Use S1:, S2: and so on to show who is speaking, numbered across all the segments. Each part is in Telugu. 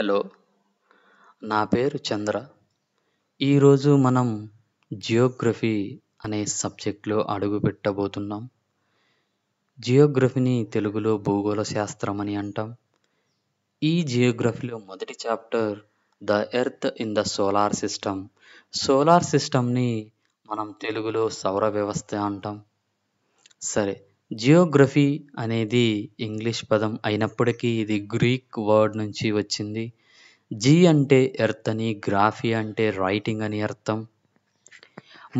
S1: హలో నా పేరు చంద్ర ఈరోజు మనం జియోగ్రఫీ అనే సబ్జెక్ట్లో అడుగు పెట్టబోతున్నాం జియోగ్రఫీని తెలుగులో భూగోళ శాస్త్రం అని అంటాం ఈ జియోగ్రఫీలో మొదటి chapter the earth in the solar system solar system మనం తెలుగులో సౌర వ్యవస్థ అంటాం సరే జియోగ్రఫీ అనేది ఇంగ్లీష్ పదం అయినప్పటికీ ఇది గ్రీక్ వర్డ్ నుంచి వచ్చింది జీ అంటే ఎర్త్ అని గ్రాఫీ అంటే రైటింగ్ అని అర్థం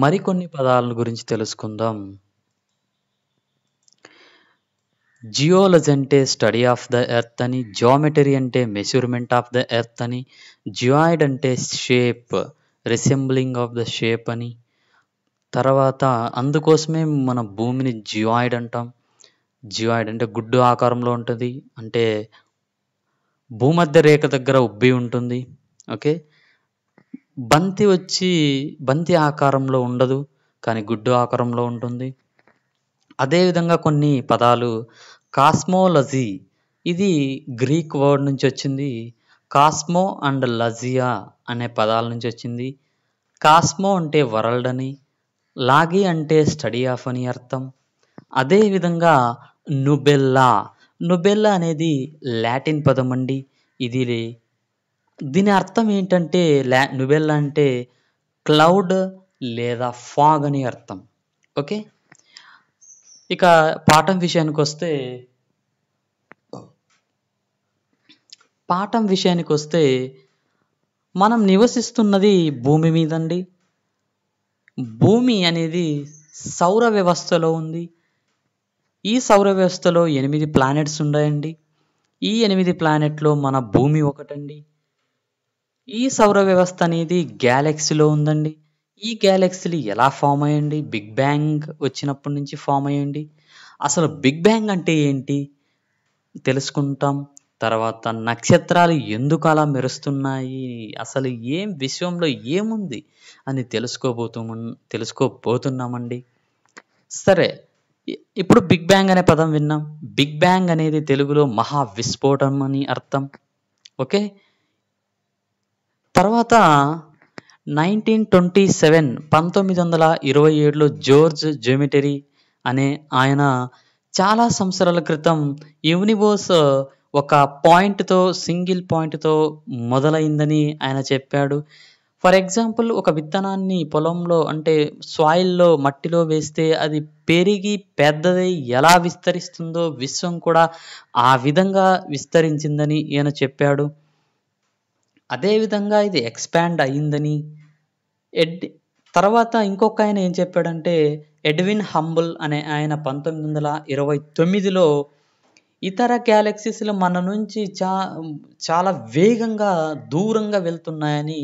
S1: మరికొన్ని పదాల గురించి తెలుసుకుందాం జియోలజీ అంటే స్టడీ ఆఫ్ ద ఎర్త్ అని జియోమెటరీ అంటే మెజర్మెంట్ ఆఫ్ ద ఎర్త్ అని జియాయిడ్ అంటే shape resembling of the shape అని తర్వాత అందుకోసమే మన భూమిని జివాయిడ్ అంటాం జివాయిడ్ అంటే గుడ్డు ఆకారంలో ఉంటుంది అంటే భూమధ్య రేఖ దగ్గర ఉబ్బి ఉంటుంది ఓకే బంతి వచ్చి బంతి ఆకారంలో ఉండదు కానీ గుడ్డు ఆకారంలో ఉంటుంది అదేవిధంగా కొన్ని పదాలు కాస్మోలజీ ఇది గ్రీక్ వర్డ్ నుంచి వచ్చింది కాస్మో అండ్ లజియా అనే పదాల నుంచి వచ్చింది కాస్మో అంటే వరల్డ్ అని లాగి అంటే స్టడీ ఆఫ్ అని అర్థం అదేవిధంగా నుబెల్లా నుబెల్లా అనేది లాటిన్ పదం అండి ఇది దీని అర్థం ఏంటంటే లా నుబెల్లా అంటే క్లౌడ్ లేదా ఫాగ్ అని అర్థం ఓకే ఇక పాఠం విషయానికి వస్తే పాఠం విషయానికి వస్తే మనం నివసిస్తున్నది భూమి మీదండి భూమి అనేది సౌర వ్యవస్థలో ఉంది ఈ సౌర వ్యవస్థలో ఎనిమిది ప్లానెట్స్ ఉన్నాయండి ఈ ఎనిమిది ప్లానెట్లో మన భూమి ఒకటండి ఈ సౌర వ్యవస్థ అనేది గ్యాలక్సీలో ఉందండి ఈ గ్యాలక్సీలు ఎలా ఫామ్ అయ్యండి బిగ్ బ్యాంగ్ వచ్చినప్పటి నుంచి ఫామ్ అయ్యండి అసలు బిగ్ బ్యాంగ్ అంటే ఏంటి తెలుసుకుంటాం తర్వాత నక్షత్రాలు ఎందుకు అలా మెరుస్తున్నాయి అసలు ఏం విశ్వంలో ఏముంది అని తెలుసుకోబోతు తెలుసుకోబోతున్నామండి సరే ఇప్పుడు బిగ్ బ్యాంగ్ అనే పదం విన్నాం బిగ్ బ్యాంగ్ అనేది తెలుగులో మహా విస్ఫోటం అని అర్థం ఓకే తర్వాత నైన్టీన్ ట్వంటీ సెవెన్ పంతొమ్మిది వందల ఇరవై ఏడులో జోర్జ్ జోమిటరీ అనే ఆయన చాలా సంవత్సరాల క్రితం యూనివర్స్ ఒక పాయింట్తో సింగిల్ పాయింట్తో మొదలైందని ఆయన చెప్పాడు ఫర్ ఎగ్జాంపుల్ ఒక విత్తనాన్ని పొలంలో అంటే సాయిల్లో మట్టిలో వేస్తే అది పెరిగి పెద్దదై ఎలా విస్తరిస్తుందో విశ్వం కూడా ఆ విధంగా విస్తరించిందని ఈయన చెప్పాడు అదేవిధంగా ఇది ఎక్స్పాండ్ అయ్యిందని ఎడ్ తర్వాత ఇంకొక ఆయన ఏం చెప్పాడంటే ఎడ్విన్ హంబుల్ అనే ఆయన పంతొమ్మిది వందల ఇరవై తొమ్మిదిలో ఇతర గ్యాలక్సీస్లు మన నుంచి చా చాలా వేగంగా దూరంగా వెళ్తున్నాయని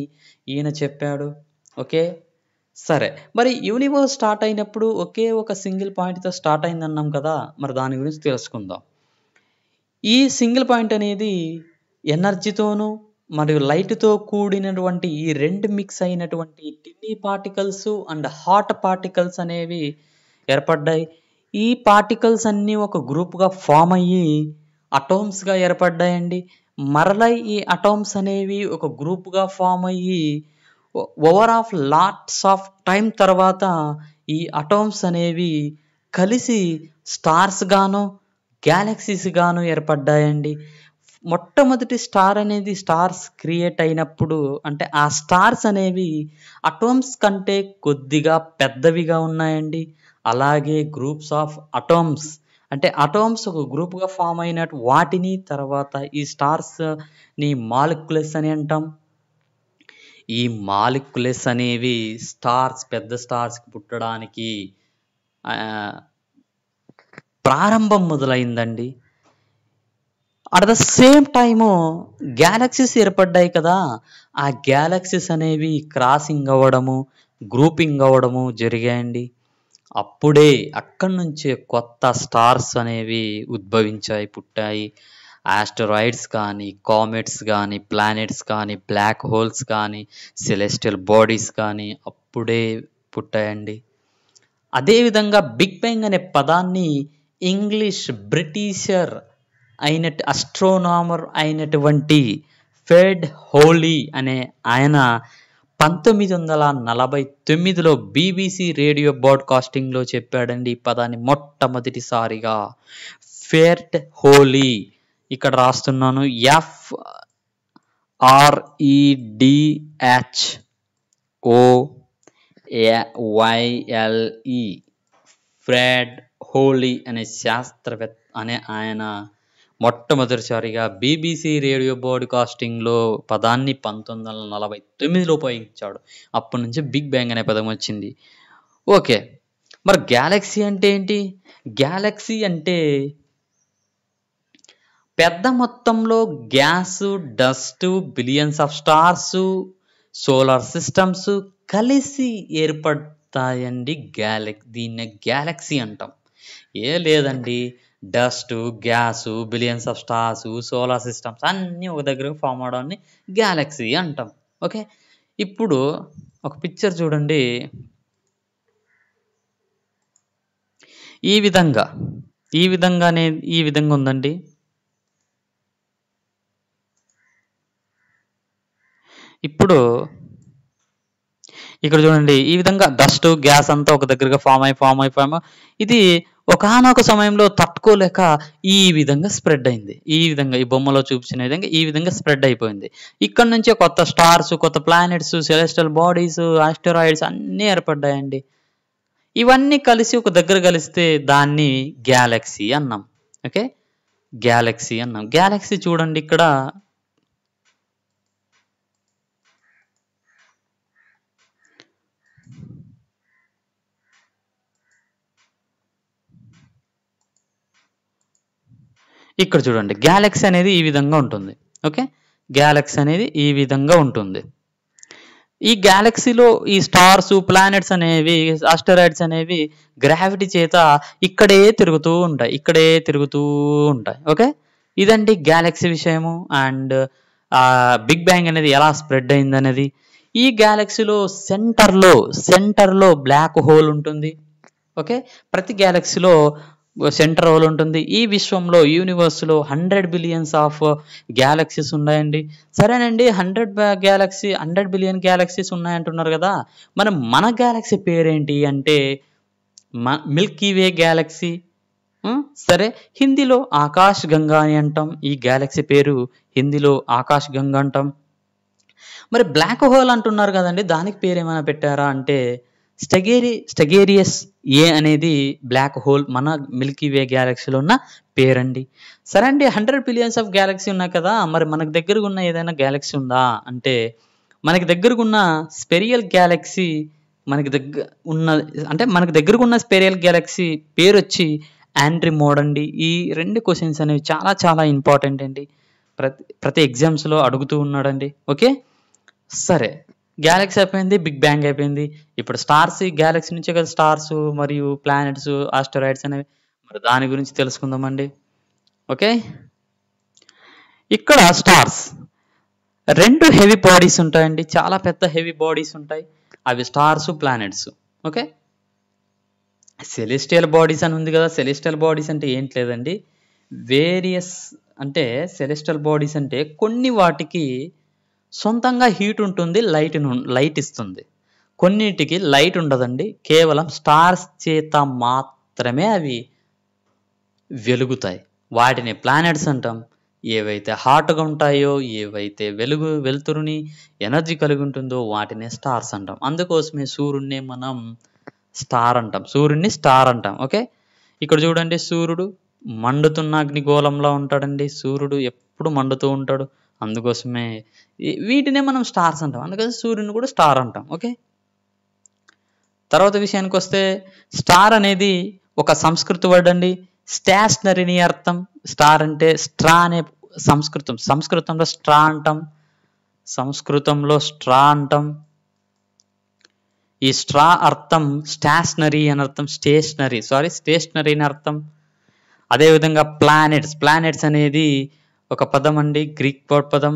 S1: ఈయన చెప్పాడు ఓకే సరే మరి యూనివర్స్ స్టార్ట్ అయినప్పుడు ఒకే ఒక సింగిల్ పాయింట్తో స్టార్ట్ అయిందన్నాం కదా మరి దాని గురించి తెలుసుకుందాం ఈ సింగిల్ పాయింట్ అనేది ఎనర్జీతోనూ మరియు లైట్తో కూడినటువంటి ఈ రెండు మిక్స్ అయినటువంటి tiny particles and hot particles అనేవి ఏర్పడ్డాయి ఈ పార్టికల్స్ అన్నీ ఒక గ్రూప్గా ఫామ్ అయ్యి అటోమ్స్గా ఏర్పడ్డాయండి మరలా ఈ అటోమ్స్ అనేవి ఒక గ్రూప్గా ఫామ్ అయ్యి over of lots of time తర్వాత ఈ అటోమ్స్ అనేవి కలిసి స్టార్స్ గాను గ్యాలక్సీస్ గాను ఏర్పడ్డాయండి మొట్టమొదటి స్టార్ అనేది స్టార్స్ క్రియేట్ అయినప్పుడు అంటే ఆ స్టార్స్ అనేవి అటోమ్స్ కంటే కొద్దిగా పెద్దవిగా ఉన్నాయండి అలాగే గ్రూప్స్ ఆఫ్ అటోమ్స్ అంటే అటోమ్స్ ఒక గ్రూప్గా ఫామ్ అయిన వాటిని తర్వాత ఈ స్టార్స్ని మాలిక్యులస్ అని అంటాం ఈ మాలిక్యులస్ అనేవి స్టార్స్ పెద్ద స్టార్స్కి పుట్టడానికి ప్రారంభం మొదలైందండి at the same time galaxies ఏర్పడ్డాయి కదా ఆ గ్యాలక్సీస్ అనేవి క్రాసింగ్ అవ్వడము గ్రూపింగ్ అవ్వడము జరిగాయండి అప్పుడే అక్కడి నుంచే కొత్త స్టార్స్ అనేవి ఉద్భవించాయి పుట్టాయి ఆస్టరాయిడ్స్ కానీ కామెట్స్ కానీ ప్లానెట్స్ కానీ బ్లాక్ హోల్స్ కానీ సెలెస్టియల్ బాడీస్ కానీ అప్పుడే పుట్టాయండి అదేవిధంగా బిగ్ బ్యాంగ్ అనే పదాన్ని ఇంగ్లీష్ బ్రిటిషర్ అయిన అస్ట్రోనామర్ అయినటువంటి ఫెడ్ హోలీ అనే ఆయన పంతొమ్మిది వందల నలభై తొమ్మిదిలో బీబీసీ రేడియో బ్రాడ్కాస్టింగ్లో చెప్పాడండి ఈ పదాన్ని మొట్టమొదటిసారిగా ఫేర్ట్ హోలీ ఇక్కడ రాస్తున్నాను F R E D H O Y L E Fred Hoyle అనే శాస్త్రవేత్త అనే ఆయన మొట్టమొదటిసారిగా బీబీసీ రేడియో బ్రాడ్కాస్టింగ్లో పదాన్ని పంతొమ్మిది వందల నలభై తొమ్మిదిలో ఉపయోగించాడు అప్పటి నుంచి బిగ్ బ్యాంగ్ అనే పదం వచ్చింది ఓకే మరి గ్యాలక్సీ అంటే ఏంటి గ్యాలక్సీ అంటే పెద్ద మొత్తంలో gas dust billions of stars solar systems కలిసి ఏర్పడతాయండి గ్యాలక్ దీన్నే గ్యాలక్సీ అంటాం ఏ లేదండి dust gas billions of stars solar systems అన్నీ ఒక దగ్గరకు ఫామ్ అవడాన్ని గ్యాలక్సీ అంటాం ఓకే ఇప్పుడు ఒక పిక్చర్ చూడండి ఈ విధంగా ఈ విధంగానే ఈ విధంగా ఉందండి ఇప్పుడు ఇక్కడ చూడండి ఈ విధంగా డస్ట్ గ్యాస్ అంతా ఒక దగ్గరగా ఫామ్ అయి ఫామ్ అయి ఫామ్ ఇది ఒకనొక సమయంలో తట్టుకోలేక ఈ విధంగా స్ప్రెడ్ అయింది ఈ విధంగా ఈ బొమ్మలో చూపించిన విధంగా ఈ విధంగా స్ప్రెడ్ అయిపోయింది ఇక్కడ నుంచే కొత్త స్టార్స్ కొత్త ప్లానెట్స్ సెలెస్టల్ బాడీస్ ఆస్టరాయిడ్స్ అన్నీ ఏర్పడ్డాయండి ఇవన్నీ కలిసి ఒక దగ్గర కలిస్తే దాన్ని గ్యాలక్సీ అన్నాం ఓకే గ్యాలక్సీ అన్నాం గ్యాలక్సీ చూడండి ఇక్కడ ఇక్కడ చూడండి గ్యాలక్సీ అనేది ఈ విధంగా ఉంటుంది ఓకే గ్యాలక్సీ అనేది ఈ విధంగా ఉంటుంది ఈ గ్యాలక్సీలో ఈ స్టార్స్ ప్లానెట్స్ అనేవి ఆస్టరాయిడ్స్ అనేవి గ్రావిటీ చేత ఇక్కడే తిరుగుతూ ఉంటాయి ఇక్కడే తిరుగుతూ ఉంటాయి ఓకే ఇదండి గ్యాలక్సీ విషయము అండ్ బిగ్ బ్యాంగ్ అనేది ఎలా స్ప్రెడ్ అయింది అనేది ఈ గ్యాలక్సీలో సెంటర్లో సెంటర్లో బ్లాక్ హోల్ ఉంటుంది ఓకే ప్రతి గ్యాలక్సీలో సెంటర్ రోల్ ఉంటుంది ఈ విశ్వంలో యూనివర్స్లో హండ్రెడ్ బిలియన్స్ ఆఫ్ గ్యాలక్సీస్ ఉన్నాయండి సరేనండి hundred galaxy hundred billion galaxies ఉన్నాయంటున్నారు కదా మనం మన గ్యాలక్సీ పేరేంటి అంటే మిల్కీ వే గ్యాలక్సీ సరే హిందీలో ఆకాశ్ గంగా అని అంటాం ఈ గ్యాలక్సీ పేరు హిందీలో ఆకాశ్ గంగా అంటాం మరి బ్లాక్ హోల్ అంటున్నారు కదండి దానికి పేరు ఏమైనా పెట్టారా అంటే స్టగేరి స్టగేరియస్ ఏ అనేది బ్లాక్ హోల్ మన మిల్కీ వే గ్యాలక్సీలో ఉన్న పేరండి సరే అండి హండ్రెడ్ బిలియన్స్ ఆఫ్ గ్యాలక్సీ ఉన్నాయి కదా మరి మనకు దగ్గరకు ఉన్న ఏదైనా గ్యాలక్సీ ఉందా అంటే మనకి దగ్గరకున్న ఉన్న స్పెరియల్ గ్యాలక్సీ మనకి దగ్గర ఉన్న అంటే మనకు దగ్గరకు ఉన్న స్పెరియల్ గ్యాలక్సీ పేరు వచ్చి మోడ్ అండి ఈ రెండు క్వశ్చన్స్ అనేవి చాలా చాలా ఇంపార్టెంట్ అండి ప్రతి ప్రతి ఎగ్జామ్స్లో అడుగుతూ ఉన్నాడండి ఓకే సరే గ్యాలక్సీ అయిపోయింది బిగ్ బ్యాంగ్ అయిపోయింది ఇప్పుడు స్టార్స్ గ్యాలక్సీ నుంచే కదా స్టార్స్ మరియు ప్లానెట్స్ ఆస్టరాయిడ్స్ అనేవి మరి దాని గురించి తెలుసుకుందామండి ఓకే ఇక్కడ స్టార్స్ రెండు హెవీ బాడీస్ ఉంటాయండి చాలా పెద్ద హెవీ బాడీస్ ఉంటాయి అవి stars planets okay celestial bodies అని ఉంది కదా సెలెస్టియల్ బాడీస్ అంటే ఏంటి లేదండి వేరియస్ అంటే సెలెస్టియల్ బాడీస్ అంటే కొన్ని వాటికి సొంతంగా హీట్ ఉంటుంది లైట్ లైట్ ఇస్తుంది కొన్నిటికి లైట్ ఉండదండి కేవలం స్టార్స్ చేత మాత్రమే అవి వెలుగుతాయి వాటిని ప్లానెట్స్ అంటాం ఏవైతే హాట్గా ఉంటాయో ఏవైతే వెలుగు వెలుతురుని ఎనర్జీ కలిగి ఉంటుందో వాటినే స్టార్స్ అంటాం అందుకోసమే సూర్యుడిని మనం స్టార్ అంటాం సూర్యుడిని స్టార్ అంటాం ఓకే ఇక్కడ చూడండి సూర్యుడు మండుతున్న అగ్నిగోళంలో ఉంటాడండి సూర్యుడు ఎప్పుడు మండుతూ ఉంటాడు అందుకోసమే వీటినే మనం స్టార్స్ అంటాం అందుకని సూర్యుని కూడా స్టార్ అంటాం ఓకే తర్వాత విషయానికి వస్తే స్టార్ అనేది ఒక సంస్కృత వర్డ్ అండి స్టాషనరీని అర్థం స్టార్ అంటే స్ట్రా అనే సంస్కృతం సంస్కృతంలో స్ట్రా అంటాం సంస్కృతంలో స్ట్రా అంటాం ఈ స్ట్రా అర్థం స్టాషనరీ అని అర్థం స్టేషనరీ సారీ స్టేషనరీ అని అర్థం అదేవిధంగా ప్లానెట్స్ ప్లానెట్స్ అనేది ఒక పదం అండి గ్రీక్ వర్డ్ పదం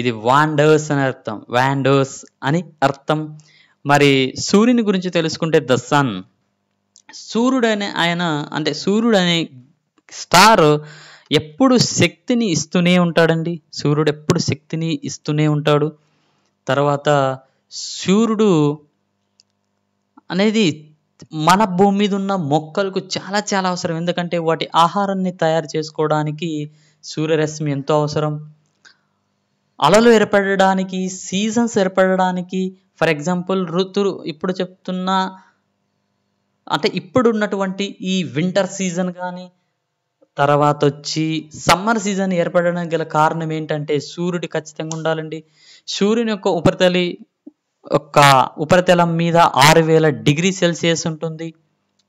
S1: ఇది వాండర్స్ అని అర్థం వాండర్స్ అని అర్థం మరి సూర్యుని గురించి తెలుసుకుంటే ద సన్ సూర్యుడు అనే ఆయన అంటే సూర్యుడు అనే స్టార్ ఎప్పుడు శక్తిని ఇస్తూనే ఉంటాడండి సూర్యుడు ఎప్పుడు శక్తిని ఇస్తూనే ఉంటాడు తర్వాత సూర్యుడు అనేది మన భూమి మీద ఉన్న మొక్కలకు చాలా చాలా అవసరం ఎందుకంటే వాటి ఆహారాన్ని తయారు చేసుకోవడానికి సూర్యరశ్మి ఎంతో అవసరం అలలు ఏర్పడడానికి సీజన్స్ ఏర్పడడానికి ఫర్ ఎగ్జాంపుల్ ఋతు ఇప్పుడు చెప్తున్న అంటే ఇప్పుడు ఉన్నటువంటి ఈ వింటర్ సీజన్ కానీ తర్వాత వచ్చి సమ్మర్ సీజన్ ఏర్పడడానికి గల కారణం ఏంటంటే సూర్యుడు ఖచ్చితంగా ఉండాలండి సూర్యుని యొక్క ఉపరితలి యొక్క ఉపరితలం మీద ఆరు వేల డిగ్రీ సెల్సియస్ ఉంటుంది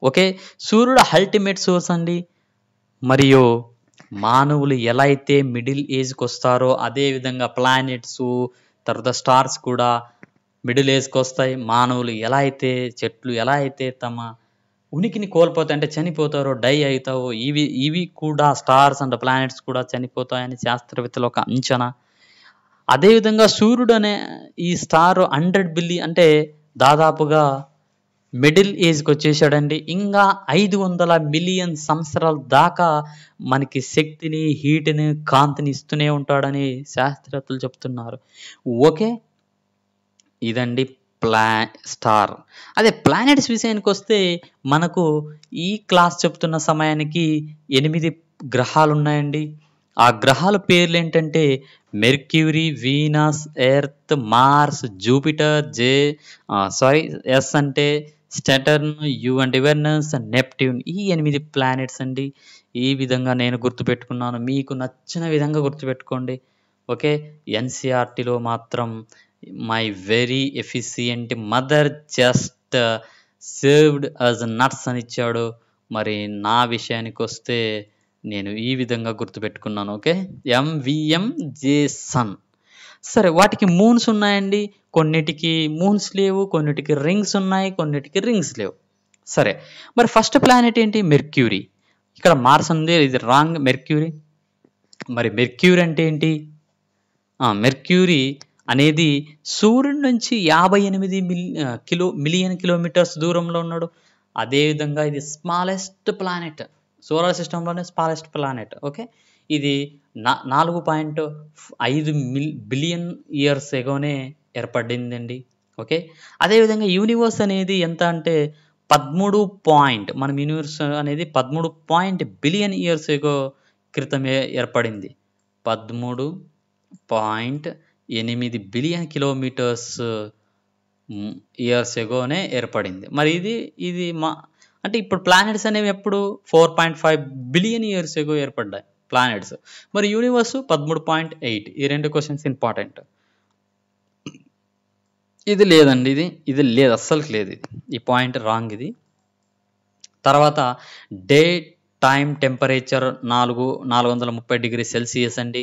S1: ఓకే సూర్యుడు అల్టిమేట్ సోర్స్ అండి మరియు మానవులు ఎలా అయితే మిడిల్ ఏజ్కి వస్తారో అదేవిధంగా ప్లానెట్స్ తర్వాత స్టార్స్ కూడా మిడిల్ ఏజ్కి వస్తాయి మానవులు ఎలా అయితే చెట్లు ఎలా అయితే తమ ఉనికిని కోల్పోతాయి అంటే చనిపోతారో డై అవుతావో ఇవి ఇవి కూడా స్టార్స్ అండ్ ప్లానెట్స్ కూడా చనిపోతాయని శాస్త్రవేత్తల ఒక అంచనా అదేవిధంగా సూర్యుడు అనే ఈ స్టార్ హండ్రెడ్ బిల్లి అంటే దాదాపుగా మిడిల్ ఏజ్కి వచ్చేసాడండి ఇంకా ఐదు వందల మిలియన్ సంవత్సరాల దాకా మనకి శక్తిని హీట్ని కాంతిని ఇస్తూనే ఉంటాడని శాస్త్రవేత్తలు చెప్తున్నారు ఓకే ఇదండి ప్లా స్టార్ అదే ప్లానెట్స్ విషయానికి వస్తే మనకు ఈ క్లాస్ చెప్తున్న సమయానికి ఎనిమిది గ్రహాలు ఉన్నాయండి ఆ గ్రహాల పేర్లు ఏంటంటే Mercury Venus Earth Mars Jupiter J sorry S అంటే Saturn U and Uranus Neptune ఈ ఎనిమిది ప్లానెట్స్ అండి ఈ విధంగా నేను గుర్తుపెట్టుకున్నాను మీకు నచ్చిన విధంగా గుర్తుపెట్టుకోండి ఓకే ఎన్సిఆర్టీలో e మాత్రం my very efficient mother just served us nuts అని ఇచ్చాడు మరి నా విషయానికి వస్తే నేను ఈ విధంగా గుర్తుపెట్టుకున్నాను ఓకే ఎంవిఎం జేసన్ సరే వాటికి మూన్స్ ఉన్నాయండి కొన్నిటికి మూన్స్ లేవు కొన్నిటికి రింగ్స్ ఉన్నాయి కొన్నిటికి రింగ్స్ లేవు సరే మరి ఫస్ట్ ప్లానెట్ ఏంటి మెర్క్యూరీ ఇక్కడ మార్స్ ఉంది ఇది రాంగ్ మెర్క్యూరీ మరి మెర్క్యూరీ అంటే ఏంటి మెర్క్యూరీ అనేది సూర్యుడి నుంచి యాభై ఎనిమిది మిల్ కిలో మిలియన్ కిలోమీటర్స్ దూరంలో ఉన్నాడు అదేవిధంగా ఇది స్మాలెస్ట్ ప్లానెట్ సోలార్ సిస్టంలోనే స్మాలెస్ట్ ప్లానెట్ ఓకే ఇది నా నాలుగు పాయింట్ ఐదు మిల్ బిలియన్ ఇయర్స్ ఎగోనే ఏర్పడిందండి ఓకే అదేవిధంగా యూనివర్స్ అనేది ఎంత అంటే పదమూడు పాయింట్ మన యూనివర్స్ అనేది పదమూడు పాయింట్ బిలియన్ ఇయర్స్ ఎగో క్రితమే ఏర్పడింది పదమూడు పాయింట్ ఎనిమిది బిలియన్ కిలోమీటర్స్ ఇయర్స్ ఎగోనే ఏర్పడింది మరి ఇది ఇది మా అంటే ఇప్పుడు ప్లానెట్స్ అనేవి ఎప్పుడు four point five billion years ago ఏర్పడ్డాయి ప్లానెట్స్ మరి యూనివర్స్ పదమూడు పాయింట్ ఎయిట్ ఈ రెండు క్వశ్చన్స్ ఇంపార్టెంట్ ఇది లేదండి ఇది ఇది లేదు అస్సలు లేదు ఇది ఈ పాయింట్ రాంగ్ ఇది తర్వాత డే టైం టెంపరేచర్ నాలుగు నాలుగు వందల ముప్పై డిగ్రీ సెల్సియస్ అండి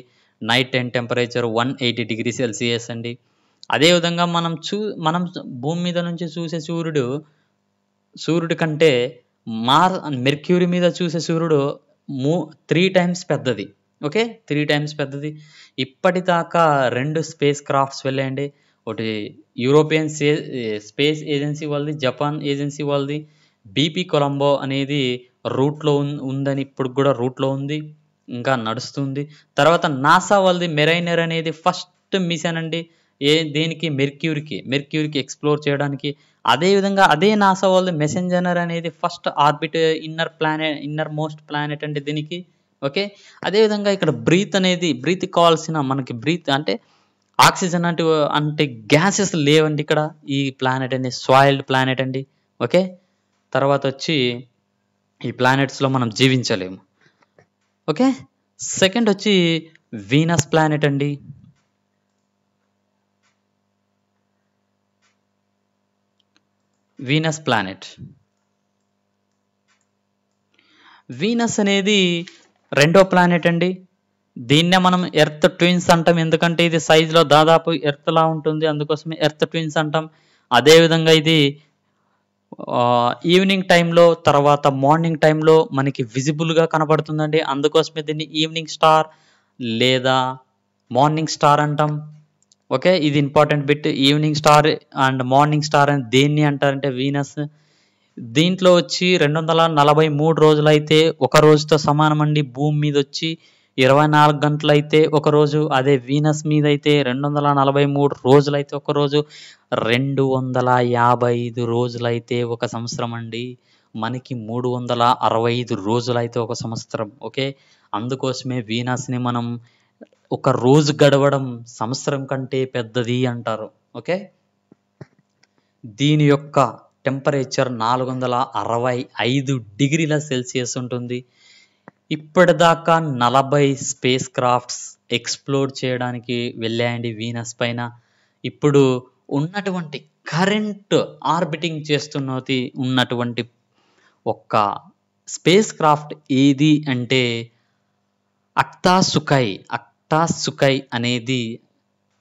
S1: night time temperature one eighty degree Celsius అండి అదేవిధంగా మనం చూ మనం భూమి మీద నుంచి చూసే సూర్యుడు సూర్యుడి కంటే మార్ మెర్క్యూరీ మీద చూసే సూర్యుడు మూ త్రీ టైమ్స్ పెద్దది ఓకే త్రీ టైమ్స్ పెద్దది ఇప్పటిదాకా రెండు స్పేస్ క్రాఫ్ట్స్ వెళ్ళాయండి ఒకటి యూరోపియన్ స్పేస్ ఏజెన్సీ వాళ్ళది జపాన్ ఏజెన్సీ వాళ్ళది బీపీ కొలంబో అనేది రూట్లో ఉందని ఇప్పుడు కూడా రూట్లో ఉంది ఇంకా నడుస్తుంది తర్వాత నాసా వాళ్ళది మెరైనర్ అనేది ఫస్ట్ మిషన్ అండి ఏ దేనికి మెర్క్యూరికి మెర్క్యూర్కి ఎక్స్ప్లోర్ చేయడానికి అదేవిధంగా అదే నాసా వాళ్ళు మెసెంజనర్ అనేది first orbit inner planet innermost planet అంటే దీనికి ఓకే అదేవిధంగా ఇక్కడ బ్రీత్ అనేది బ్రీత్ కావాల్సిన మనకి బ్రీత్ అంటే ఆక్సిజన్ అంటే అంటే గ్యాసెస్ లేవండి ఇక్కడ ఈ ప్లానెట్ అండి సాయిల్డ్ ప్లానెట్ అండి ఓకే తర్వాత వచ్చి ఈ ప్లానెట్స్లో మనం జీవించలేము ఓకే సెకండ్ వచ్చి వీనస్ ప్లానెట్ అండి వీనస్ ప్లానెట్ వీనస్ అనేది రెండో ప్లానెట్ అండి దీన్నే మనం ఎర్త్ ట్విన్స్ అంటాం ఎందుకంటే ఇది సైజులో దాదాపు ఎర్త్లా ఉంటుంది అందుకోసమే ఎర్త్ ట్విన్స్ అంటాం అదేవిధంగా ఇది ఈవినింగ్ టైంలో తర్వాత మార్నింగ్ టైంలో మనకి విజిబుల్గా కనబడుతుందండి అందుకోసమే దీన్ని ఈవినింగ్ స్టార్ లేదా మార్నింగ్ స్టార్ అంటాం ఓకే ఇది important bit evening star and morning star అని దేన్ని అంటారంటే వీనస్ దీంట్లో వచ్చి రెండు వందల నలభై మూడు రోజులైతే ఒక రోజుతో సమానం అండి భూమి మీద వచ్చి ఇరవై నాలుగు గంటలైతే ఒక రోజు అదే వీనస్ మీద అయితే రెండు వందల నలభై మూడు రోజులైతే ఒక రోజు రెండు వందల యాభై ఐదు రోజులైతే ఒక సంవత్సరం అండి మనకి మూడు వందల అరవై ఐదు రోజులైతే ఒక సంవత్సరం ఓకే అందుకోసమే వీనస్ని మనం ఒక రోజు గడవడం సంవత్సరం కంటే పెద్దది అంటారు ఓకే దీని యొక్క టెంపరేచర్ నాలుగు వందల అరవై ఐదు డిగ్రీల సెల్సియస్ ఉంటుంది ఇప్పటిదాకా నలభై స్పేస్ క్రాఫ్ట్స్ ఎక్స్ప్లోర్ చేయడానికి వెళ్ళాయండి వీనస్ పైన ఇప్పుడు ఉన్నటువంటి కరెంట్ ఆర్బిటింగ్ చేస్తున్నది ఉన్నటువంటి ఒక్క స్పేస్ క్రాఫ్ట్ ఏది అంటే సుఖై అక్ సుకై అనేది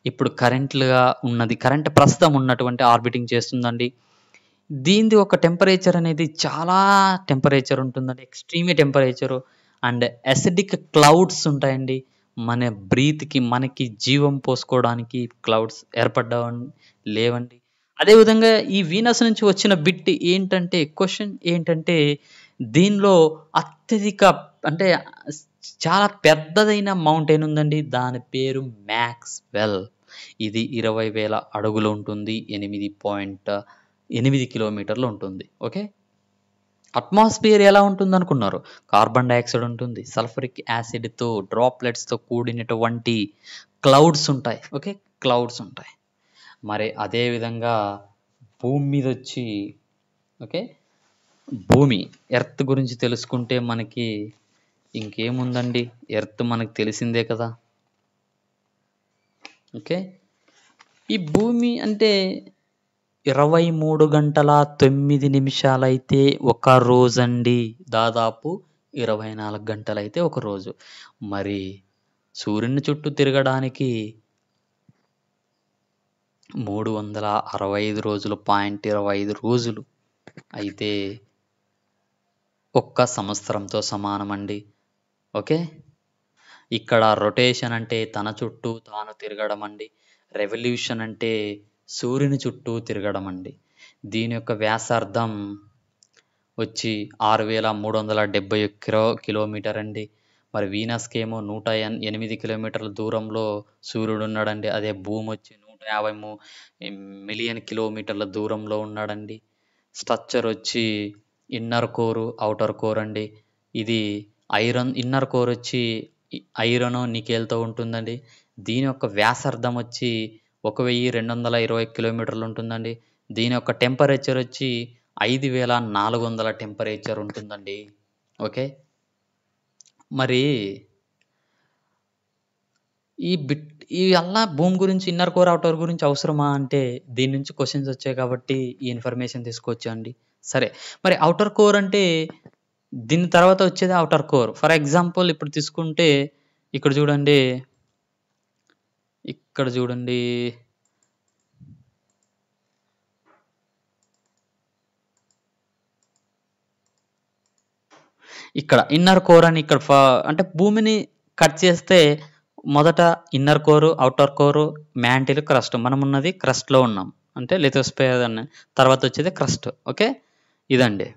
S1: ఇప్పుడు కరెంట్లుగా ఉన్నది కరెంట్ ప్రస్తుతం ఉన్నటువంటి ఆర్బిటింగ్ చేస్తుందండి దీనిది ఒక టెంపరేచర్ అనేది చాలా టెంపరేచర్ ఉంటుందండి extreme temperature and acidic clouds ఉంటాయండి మన బ్రీత్కి మనకి జీవం పోసుకోవడానికి క్లౌడ్స్ ఏర్పడ్డా లేవండి అదేవిధంగా ఈ వీనస్ నుంచి వచ్చిన బిట్ ఏంటంటే క్వశ్చన్ ఏంటంటే దీనిలో అత్యధిక అంటే చాలా పెద్దదైన మౌంటైన్ ఉందండి దాని పేరు మ్యాక్స్ వెల్ ఇది ఇరవై వేల అడుగులు ఉంటుంది ఎనిమిది పాయింట్ ఎనిమిది కిలోమీటర్లు ఉంటుంది ఓకే అట్మాస్ఫియర్ ఎలా ఉంటుంది అనుకున్నారు కార్బన్ డైఆక్సైడ్ ఉంటుంది సల్ఫరిక్ యాసిడ్తో డ్రాప్లెట్స్తో కూడినటువంటి క్లౌడ్స్ ఉంటాయి ఓకే క్లౌడ్స్ ఉంటాయి మరి అదేవిధంగా భూమి మీద వచ్చి ఓకే భూమి ఎర్త్ గురించి తెలుసుకుంటే మనకి ఇంకేముందండి ఎర్త్ మనకు తెలిసిందే కదా ఓకే ఈ భూమి అంటే ఇరవై మూడు గంటల తొమ్మిది నిమిషాలైతే ఒక రోజండి దాదాపు ఇరవై నాలుగు గంటలైతే ఒక రోజు మరి సూర్యుని చుట్టూ తిరగడానికి మూడు వందల అరవై ఐదు రోజులు పాయింట్ ఇరవై ఐదు రోజులు అయితే ఒక్క సంవత్సరంతో సమానమండి ఓకే ఇక్కడ రొటేషన్ అంటే తన చుట్టూ తాను తిరగడం అండి రెవల్యూషన్ అంటే సూర్యుని చుట్టూ తిరగడం అండి దీని యొక్క వ్యాసార్థం వచ్చి ఆరు వేల మూడు వందల డెబ్బై కిలో కిలోమీటర్ అండి మరి వీనస్కి ఏమో నూట ఎనిమిది కిలోమీటర్ల దూరంలో సూర్యుడు ఉన్నాడండి అదే భూమి వచ్చి నూట యాభై మిలియన్ కిలోమీటర్ల దూరంలో ఉన్నాడండి స్ట్రక్చర్ వచ్చి ఇన్నర్ కోరు అవుటర్ కోర్ అండి ఇది ఐరన్ ఇన్నర్ కోర్ వచ్చి ఐరన్ నికేల్తో ఉంటుందండి దీని యొక్క వ్యాసార్థం వచ్చి ఒక వెయ్యి రెండు వందల ఇరవై కిలోమీటర్లు ఉంటుందండి దీని యొక్క టెంపరేచర్ వచ్చి ఐదు వేల నాలుగు వందల టెంపరేచర్ ఉంటుందండి ఓకే మరి ఈ బిట్ అలా భూమి గురించి ఇన్నర్ కోర్ అవుటర్ గురించి అవసరమా అంటే దీని నుంచి క్వశ్చన్స్ వచ్చాయి కాబట్టి ఈ ఇన్ఫర్మేషన్ అండి సరే మరి అవుటర్ కోర్ అంటే దీని తర్వాత వచ్చేది అవుటర్ కోర్ ఫర్ ఎగ్జాంపుల్ ఇప్పుడు తీసుకుంటే ఇక్కడ చూడండి ఇక్కడ చూడండి ఇక్కడ ఇన్నర్ కోర్ అని ఇక్కడ అంటే భూమిని కట్ చేస్తే మొదట ఇన్నర్ కోరు అవుటర్ కోరు మ్యాంటిల్ క్రస్ట్ మనం ఉన్నది క్రస్ట్లో ఉన్నాం అంటే లిథోస్పేర్ తర్వాత వచ్చేది క్రస్ట్ ఓకే ఇదండి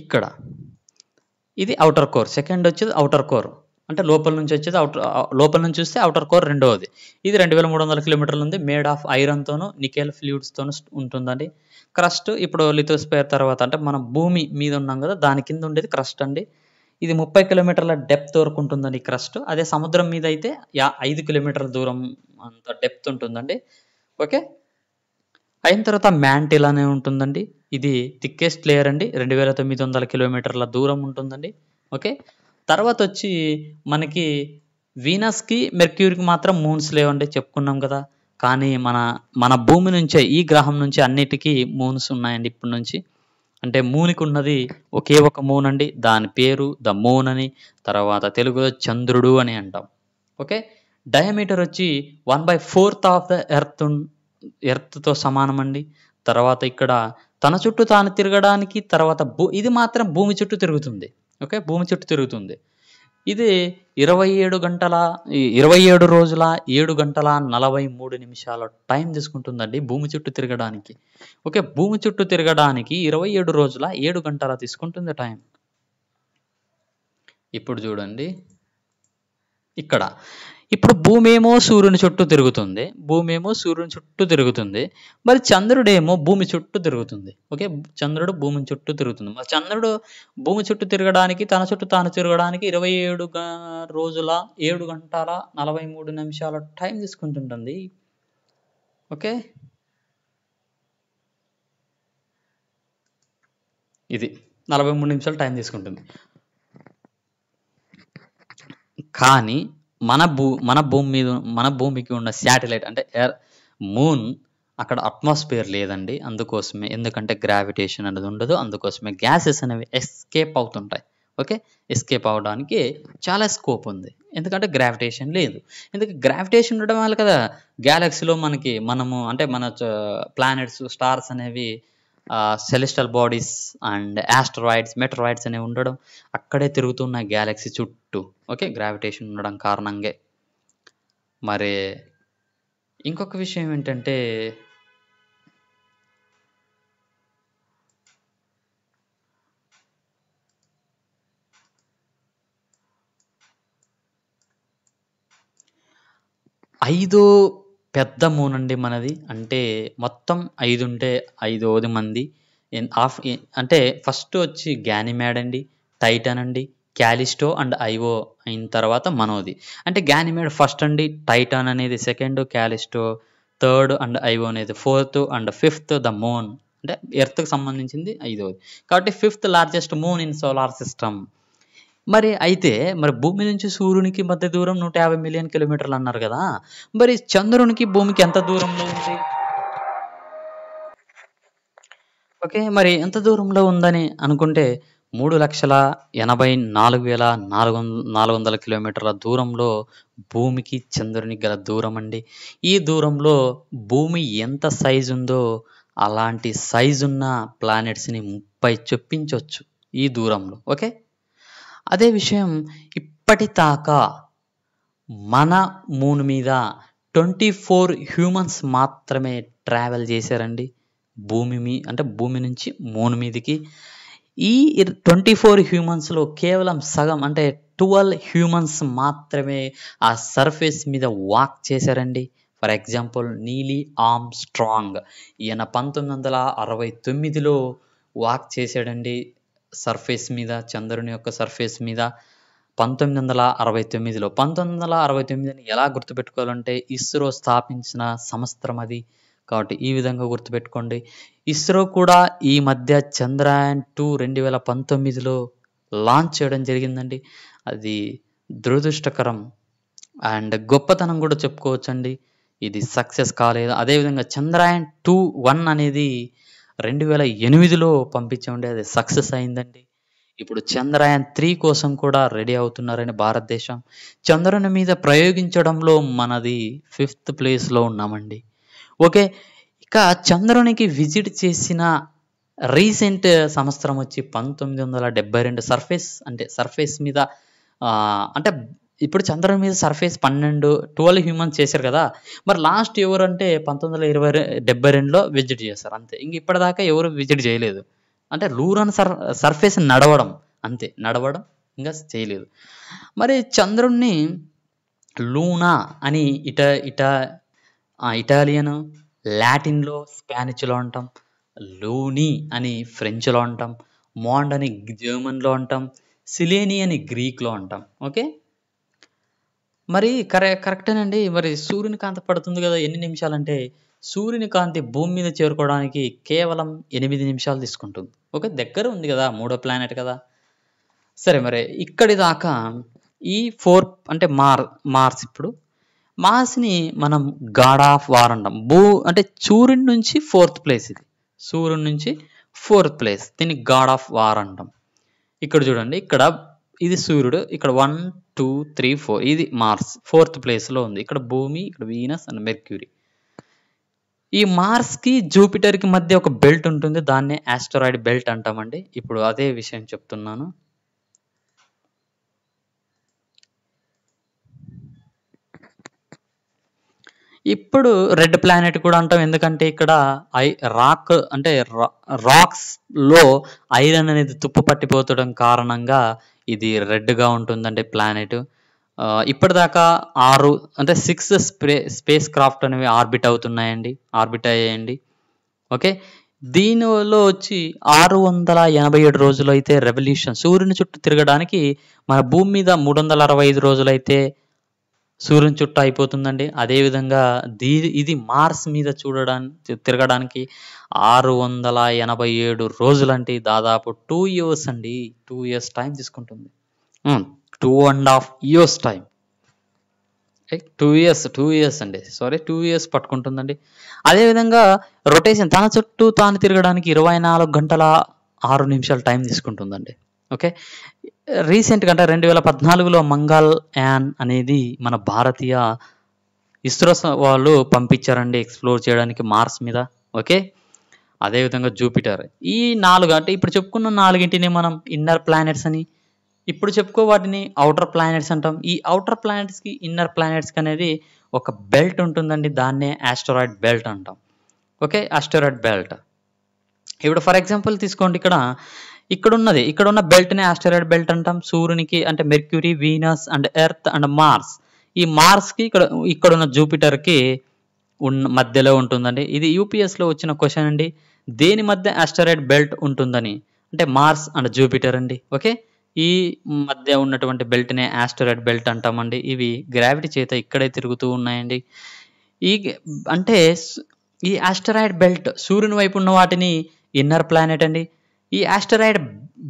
S1: ఇక్కడ ఇది అవుటర్ కోర్ సెకండ్ వచ్చేది అవుటర్ కోర్ అంటే లోపల నుంచి వచ్చేది అవుటర్ లోపల నుంచి చూస్తే అవుటర్ కోర్ రెండవది ఇది రెండు వేల మూడు వందల కిలోమీటర్లు ఉంది మేడ్ ఆఫ్ ఐరన్తోనూ నికెల్ ఫ్లూయిడ్స్తోనూ ఉంటుందండి క్రస్ట్ ఇప్పుడు లిథోస్పేర్ తర్వాత అంటే మనం భూమి మీద ఉన్నాం కదా దాని కింద ఉండేది క్రస్ట్ అండి ఇది ముప్పై కిలోమీటర్ల డెప్త్ వరకు ఉంటుందండి క్రస్ట్ అదే సముద్రం మీద అయితే ఐదు కిలోమీటర్ల దూరం అంత డెప్త్ ఉంటుందండి ఓకే అయిన తర్వాత మ్యాంటిల్ అనే ఉంటుందండి ఇది థిక్కెస్ట్ లేయర్ అండి రెండు వేల తొమ్మిది వందల కిలోమీటర్ల దూరం ఉంటుందండి ఓకే తర్వాత వచ్చి మనకి వీనస్కి మెర్క్యూరికి మాత్రం మూన్స్ లేవండి చెప్పుకున్నాం కదా కానీ మన మన భూమి నుంచే ఈ గ్రహం నుంచి అన్నిటికీ మూన్స్ ఉన్నాయండి ఇప్పటి నుంచి అంటే మూనికి ఉన్నది ఒకే ఒక మూన్ అండి దాని పేరు ద మూన్ అని తర్వాత తెలుగులో చంద్రుడు అని అంటాం ఓకే డయామీటర్ వచ్చి one by fourth of the earth ఎర్త్తో సమానం అండి తర్వాత ఇక్కడ తన చుట్టూ తాను తిరగడానికి తర్వాత భూ ఇది మాత్రం భూమి చుట్టూ తిరుగుతుంది ఓకే భూమి చుట్టూ తిరుగుతుంది ఇది ఇరవై ఏడు గంటల ఇరవై ఏడు రోజుల ఏడు గంటల నలభై మూడు నిమిషాల టైం తీసుకుంటుందండి భూమి చుట్టూ తిరగడానికి ఓకే భూమి చుట్టూ తిరగడానికి ఇరవై ఏడు రోజుల ఏడు గంటల తీసుకుంటుంది టైం ఇప్పుడు చూడండి ఇక్కడ ఇప్పుడు భూమి ఏమో సూర్యుని చుట్టూ తిరుగుతుంది భూమి ఏమో సూర్యుని చుట్టూ తిరుగుతుంది మరి చంద్రుడేమో భూమి చుట్టూ తిరుగుతుంది ఓకే చంద్రుడు భూమి చుట్టూ తిరుగుతుంది మరి చంద్రుడు భూమి చుట్టూ తిరగడానికి తన చుట్టూ తాను తిరగడానికి ఇరవై ఏడు రోజుల ఏడు గంటల నలభై మూడు నిమిషాల టైం తీసుకుంటుంటుంది ఓకే ఇది నలభై మూడు నిమిషాలు టైం తీసుకుంటుంది కానీ మన భూ మన భూమి మీద మన భూమికి ఉన్న శాటిలైట్ అంటే ఎయిర్ మూన్ అక్కడ అట్మాస్ఫియర్ లేదండి అందుకోసమే ఎందుకంటే గ్రావిటేషన్ అనేది ఉండదు అందుకోసమే గ్యాసెస్ అనేవి ఎస్కేప్ అవుతుంటాయి ఓకే ఎస్కేప్ అవడానికి చాలా స్కోప్ ఉంది ఎందుకంటే గ్రావిటేషన్ లేదు ఎందుకంటే గ్రావిటేషన్ ఉండడం వల్ల కదా గ్యాలక్సీలో మనకి మనము అంటే మన ప్లానెట్స్ స్టార్స్ అనేవి celestial bodies and asteroids meteoroids అనేవి ఉండడం అక్కడే తిరుగుతున్న గ్యాలక్సీ చుట్టూ ఓకే గ్రావిటేషన్ ఉండడం కారణంగా మరి ఇంకొక విషయం ఏంటంటే ఐదో పెద్ద మూన్ అండి మనది అంటే మొత్తం ఐదు ఉంటే ఐదోది మంది ఆఫ్ అంటే ఫస్ట్ వచ్చి గ్యానిమేడ్ అండి టైటన్ అండి క్యాలిస్టో అండ్ ఐఓ అయిన తర్వాత మనోది అంటే గ్యానిమేడ్ ఫస్ట్ అండి టైటన్ అనేది second Callisto third and Io అనేది fourth and fifth the moon అంటే ఎర్త్కి సంబంధించింది ఐదోది కాబట్టి fifth largest moon in solar system మరి అయితే మరి భూమి నుంచి సూర్యునికి మధ్య దూరం నూట యాభై మిలియన్ కిలోమీటర్లు అన్నారు కదా మరి చంద్రునికి భూమికి ఎంత దూరంలో ఉంది ఓకే మరి ఎంత దూరంలో ఉందని అనుకుంటే మూడు లక్షల ఎనభై నాలుగు వేల నాలుగు నాలుగు వందల కిలోమీటర్ల దూరంలో భూమికి చంద్రునికి గల దూరం అండి ఈ దూరంలో భూమి ఎంత సైజు ఉందో అలాంటి సైజు ఉన్న ప్లానెట్స్ని ముప్పై చొప్పించవచ్చు ఈ దూరంలో ఓకే అదే విషయం ఇప్పటిదాకా మన మూన్ మీద ట్వంటీ ఫోర్ హ్యూమన్స్ మాత్రమే ట్రావెల్ చేశారండి భూమి మీ అంటే భూమి నుంచి మూన్ మీదకి ఈ ట్వంటీ ఫోర్ హ్యూమన్స్లో కేవలం సగం అంటే ట్వెల్వ్ హ్యూమన్స్ మాత్రమే ఆ సర్ఫేస్ మీద వాక్ చేశారండి for example Neil Armstrong ఈయన పంతొమ్మిది వందల అరవై తొమ్మిదిలో వాక్ చేశాడండి సర్ఫేస్ మీద చంద్రుని యొక్క సర్ఫేస్ మీద పంతొమ్మిది వందల అరవై తొమ్మిదిలో పంతొమ్మిది వందల అరవై తొమ్మిదిని ఎలా గుర్తుపెట్టుకోవాలంటే ఇస్రో స్థాపించిన సంవత్సరం అది కాబట్టి ఈ విధంగా గుర్తుపెట్టుకోండి ఇస్రో కూడా ఈ మధ్య చంద్రయాన్ టూ రెండు వేల పంతొమ్మిదిలో లాంచ్ చేయడం జరిగిందండి అది దురదృష్టకరం అండ్ గొప్పతనం కూడా చెప్పుకోవచ్చండి ఇది సక్సెస్ కాలేదు అదేవిధంగా చంద్రయాన్ టూ వన్ అనేది రెండు వేల ఎనిమిదిలో పంపించండి అది సక్సెస్ అయిందండి ఇప్పుడు చంద్రయాన్ త్రీ కోసం కూడా రెడీ అవుతున్నారని భారతదేశం చంద్రుని మీద ప్రయోగించడంలో మనది ఫిఫ్త్ ప్లేస్లో ఉన్నామండి ఓకే ఇక చంద్రునికి విజిట్ చేసిన రీసెంట్ సంవత్సరం వచ్చి పంతొమ్మిది వందల డెబ్బై రెండు సర్ఫేస్ అంటే సర్ఫేస్ మీద అంటే ఇప్పుడు చంద్రుని మీద సర్ఫేస్ పన్నెండు ట్వెల్వ్ హ్యూమన్స్ చేశారు కదా మరి లాస్ట్ ఎవరు అంటే పంతొమ్మిది వందల ఇరవై డెబ్బై రెండులో విజిట్ చేశారు అంతే ఇంక ఇప్పటిదాకా ఎవరు విజిట్ చేయలేదు అంటే లూరాన్ సర్ సర్ఫేస్ నడవడం అంతే నడవడం ఇంకా చేయలేదు మరి చంద్రుణ్ణి లూనా అని ఇట ఇట ఇటాలియన్ లాటిన్లో స్పానిష్లో అంటాం లూని అని ఫ్రెంచ్లో అంటాం మాండ్ అని జర్మన్లో అంటాం సిలేని అని గ్రీక్లో అంటాం ఓకే మరి కరె కరెక్టేనండి మరి సూర్యుని కాంతి పడుతుంది కదా ఎన్ని నిమిషాలంటే సూర్యుని కాంతి భూమి మీద చేరుకోవడానికి కేవలం ఎనిమిది నిమిషాలు తీసుకుంటుంది ఓకే దగ్గర ఉంది కదా మూడో ప్లానెట్ కదా సరే మరి ఇక్కడి దాకా ఈ ఫోర్ అంటే మార్ మార్స్ ఇప్పుడు మార్స్ని మనం గాడ్ ఆఫ్ వార్ అంటాం భూ అంటే సూర్యుడి నుంచి ఫోర్త్ ప్లేస్ ఇది సూర్యుడి నుంచి ఫోర్త్ ప్లేస్ దీన్ని గాడ్ ఆఫ్ వార్ అంటాం ఇక్కడ చూడండి ఇక్కడ ఇది సూర్యుడు ఇక్కడ వన్ టూ త్రీ ఫోర్ ఇది మార్స్ ఫోర్త్ ప్లేస్లో ఉంది ఇక్కడ భూమి ఇక్కడ వీనస్ అండ్ మెర్క్యూరీ ఈ మార్స్కి జూపిటర్కి మధ్య ఒక బెల్ట్ ఉంటుంది దాన్నే ఆస్టరాయిడ్ బెల్ట్ అంటామండి ఇప్పుడు అదే విషయం చెప్తున్నాను ఇప్పుడు రెడ్ ప్లానెట్ కూడా అంటాం ఎందుకంటే ఇక్కడ ఐ రాక్ అంటే రాక్స్ లో ఐరన్ అనేది తుప్పు పట్టిపోతడం కారణంగా ఇది రెడ్గా ఉంటుందంటే ప్లానెట్ ఇప్పటిదాకా ఆరు అంటే సిక్స్ స్పే స్పేస్ క్రాఫ్ట్ అనేవి ఆర్బిట్ అవుతున్నాయండి ఆర్బిట్ అయ్యాయండి ఓకే దీనిలో వచ్చి ఆరు వందల ఎనభై ఏడు రోజులు అయితే రెవల్యూషన్ సూర్యుని చుట్టూ తిరగడానికి మన భూమి మీద మూడు వందల అరవై ఐదు రోజులైతే సూర్యుని చుట్టూ అయిపోతుందండి అదేవిధంగా దీ ఇది మార్స్ మీద చూడడానికి తిరగడానికి ఆరు వందల ఎనభై ఏడు రోజులంటే దాదాపు టూ ఇయర్స్ అండి టూ ఇయర్స్ టైం తీసుకుంటుంది two and half years time two years two years అండి సారీ టూ ఇయర్స్ పట్టుకుంటుందండి అదేవిధంగా రొటేషన్ తన చుట్టూ తాను తిరగడానికి ఇరవై నాలుగు గంటల ఆరు నిమిషాలు టైం తీసుకుంటుందండి ఓకే రీసెంట్గా అంటే రెండు వేల పద్నాలుగులో మంగాల్ యాన్ అనేది మన భారతీయ ఇస్రో వాళ్ళు పంపించారండి ఎక్స్ప్లోర్ చేయడానికి మార్స్ మీద ఓకే అదేవిధంగా జూపిటర్ ఈ నాలుగు అంటే ఇప్పుడు చెప్పుకున్న నాలుగింటిని మనం ఇన్నర్ ప్లానెట్స్ అని ఇప్పుడు చెప్పుకో వాటిని అవుటర్ ప్లానెట్స్ అంటాం ఈ అవుటర్ ప్లానెట్స్కి ఇన్నర్ ప్లానెట్స్కి అనేది ఒక బెల్ట్ ఉంటుందండి దాన్నే ఆస్టరాయిడ్ బెల్ట్ అంటాం ఓకే ఆస్టరాయిడ్ బెల్ట్ ఇప్పుడు ఫర్ ఎగ్జాంపుల్ తీసుకోండి ఇక్కడ ఇక్కడ ఉన్నది ఇక్కడ ఉన్న బెల్ట్ని ఆస్టరాయిడ్ బెల్ట్ అంటాం సూర్యునికి అంటే Mercury Venus and Earth and Mars ఈ మార్స్కి ఇక్కడ ఇక్కడ ఉన్న జూపిటర్కి ఉన్న మధ్యలో ఉంటుందండి ఇది యూపీఎస్లో వచ్చిన క్వశ్చన్ అండి దేని మధ్య ఆస్టరాయిడ్ బెల్ట్ ఉంటుందని అంటే మార్స్ అండ్ జూపిటర్ అండి ఓకే ఈ మధ్య ఉన్నటువంటి బెల్ట్నే ఆస్టరాయిడ్ బెల్ట్ అంటామండి ఇవి గ్రావిటీ చేత ఇక్కడే తిరుగుతూ ఉన్నాయండి ఈ అంటే ఈ ఆస్టరాయిడ్ బెల్ట్ సూర్యుని వైపు ఉన్న వాటిని ఇన్నర్ ప్లానెట్ అండి ఈ యాస్టరాయిడ్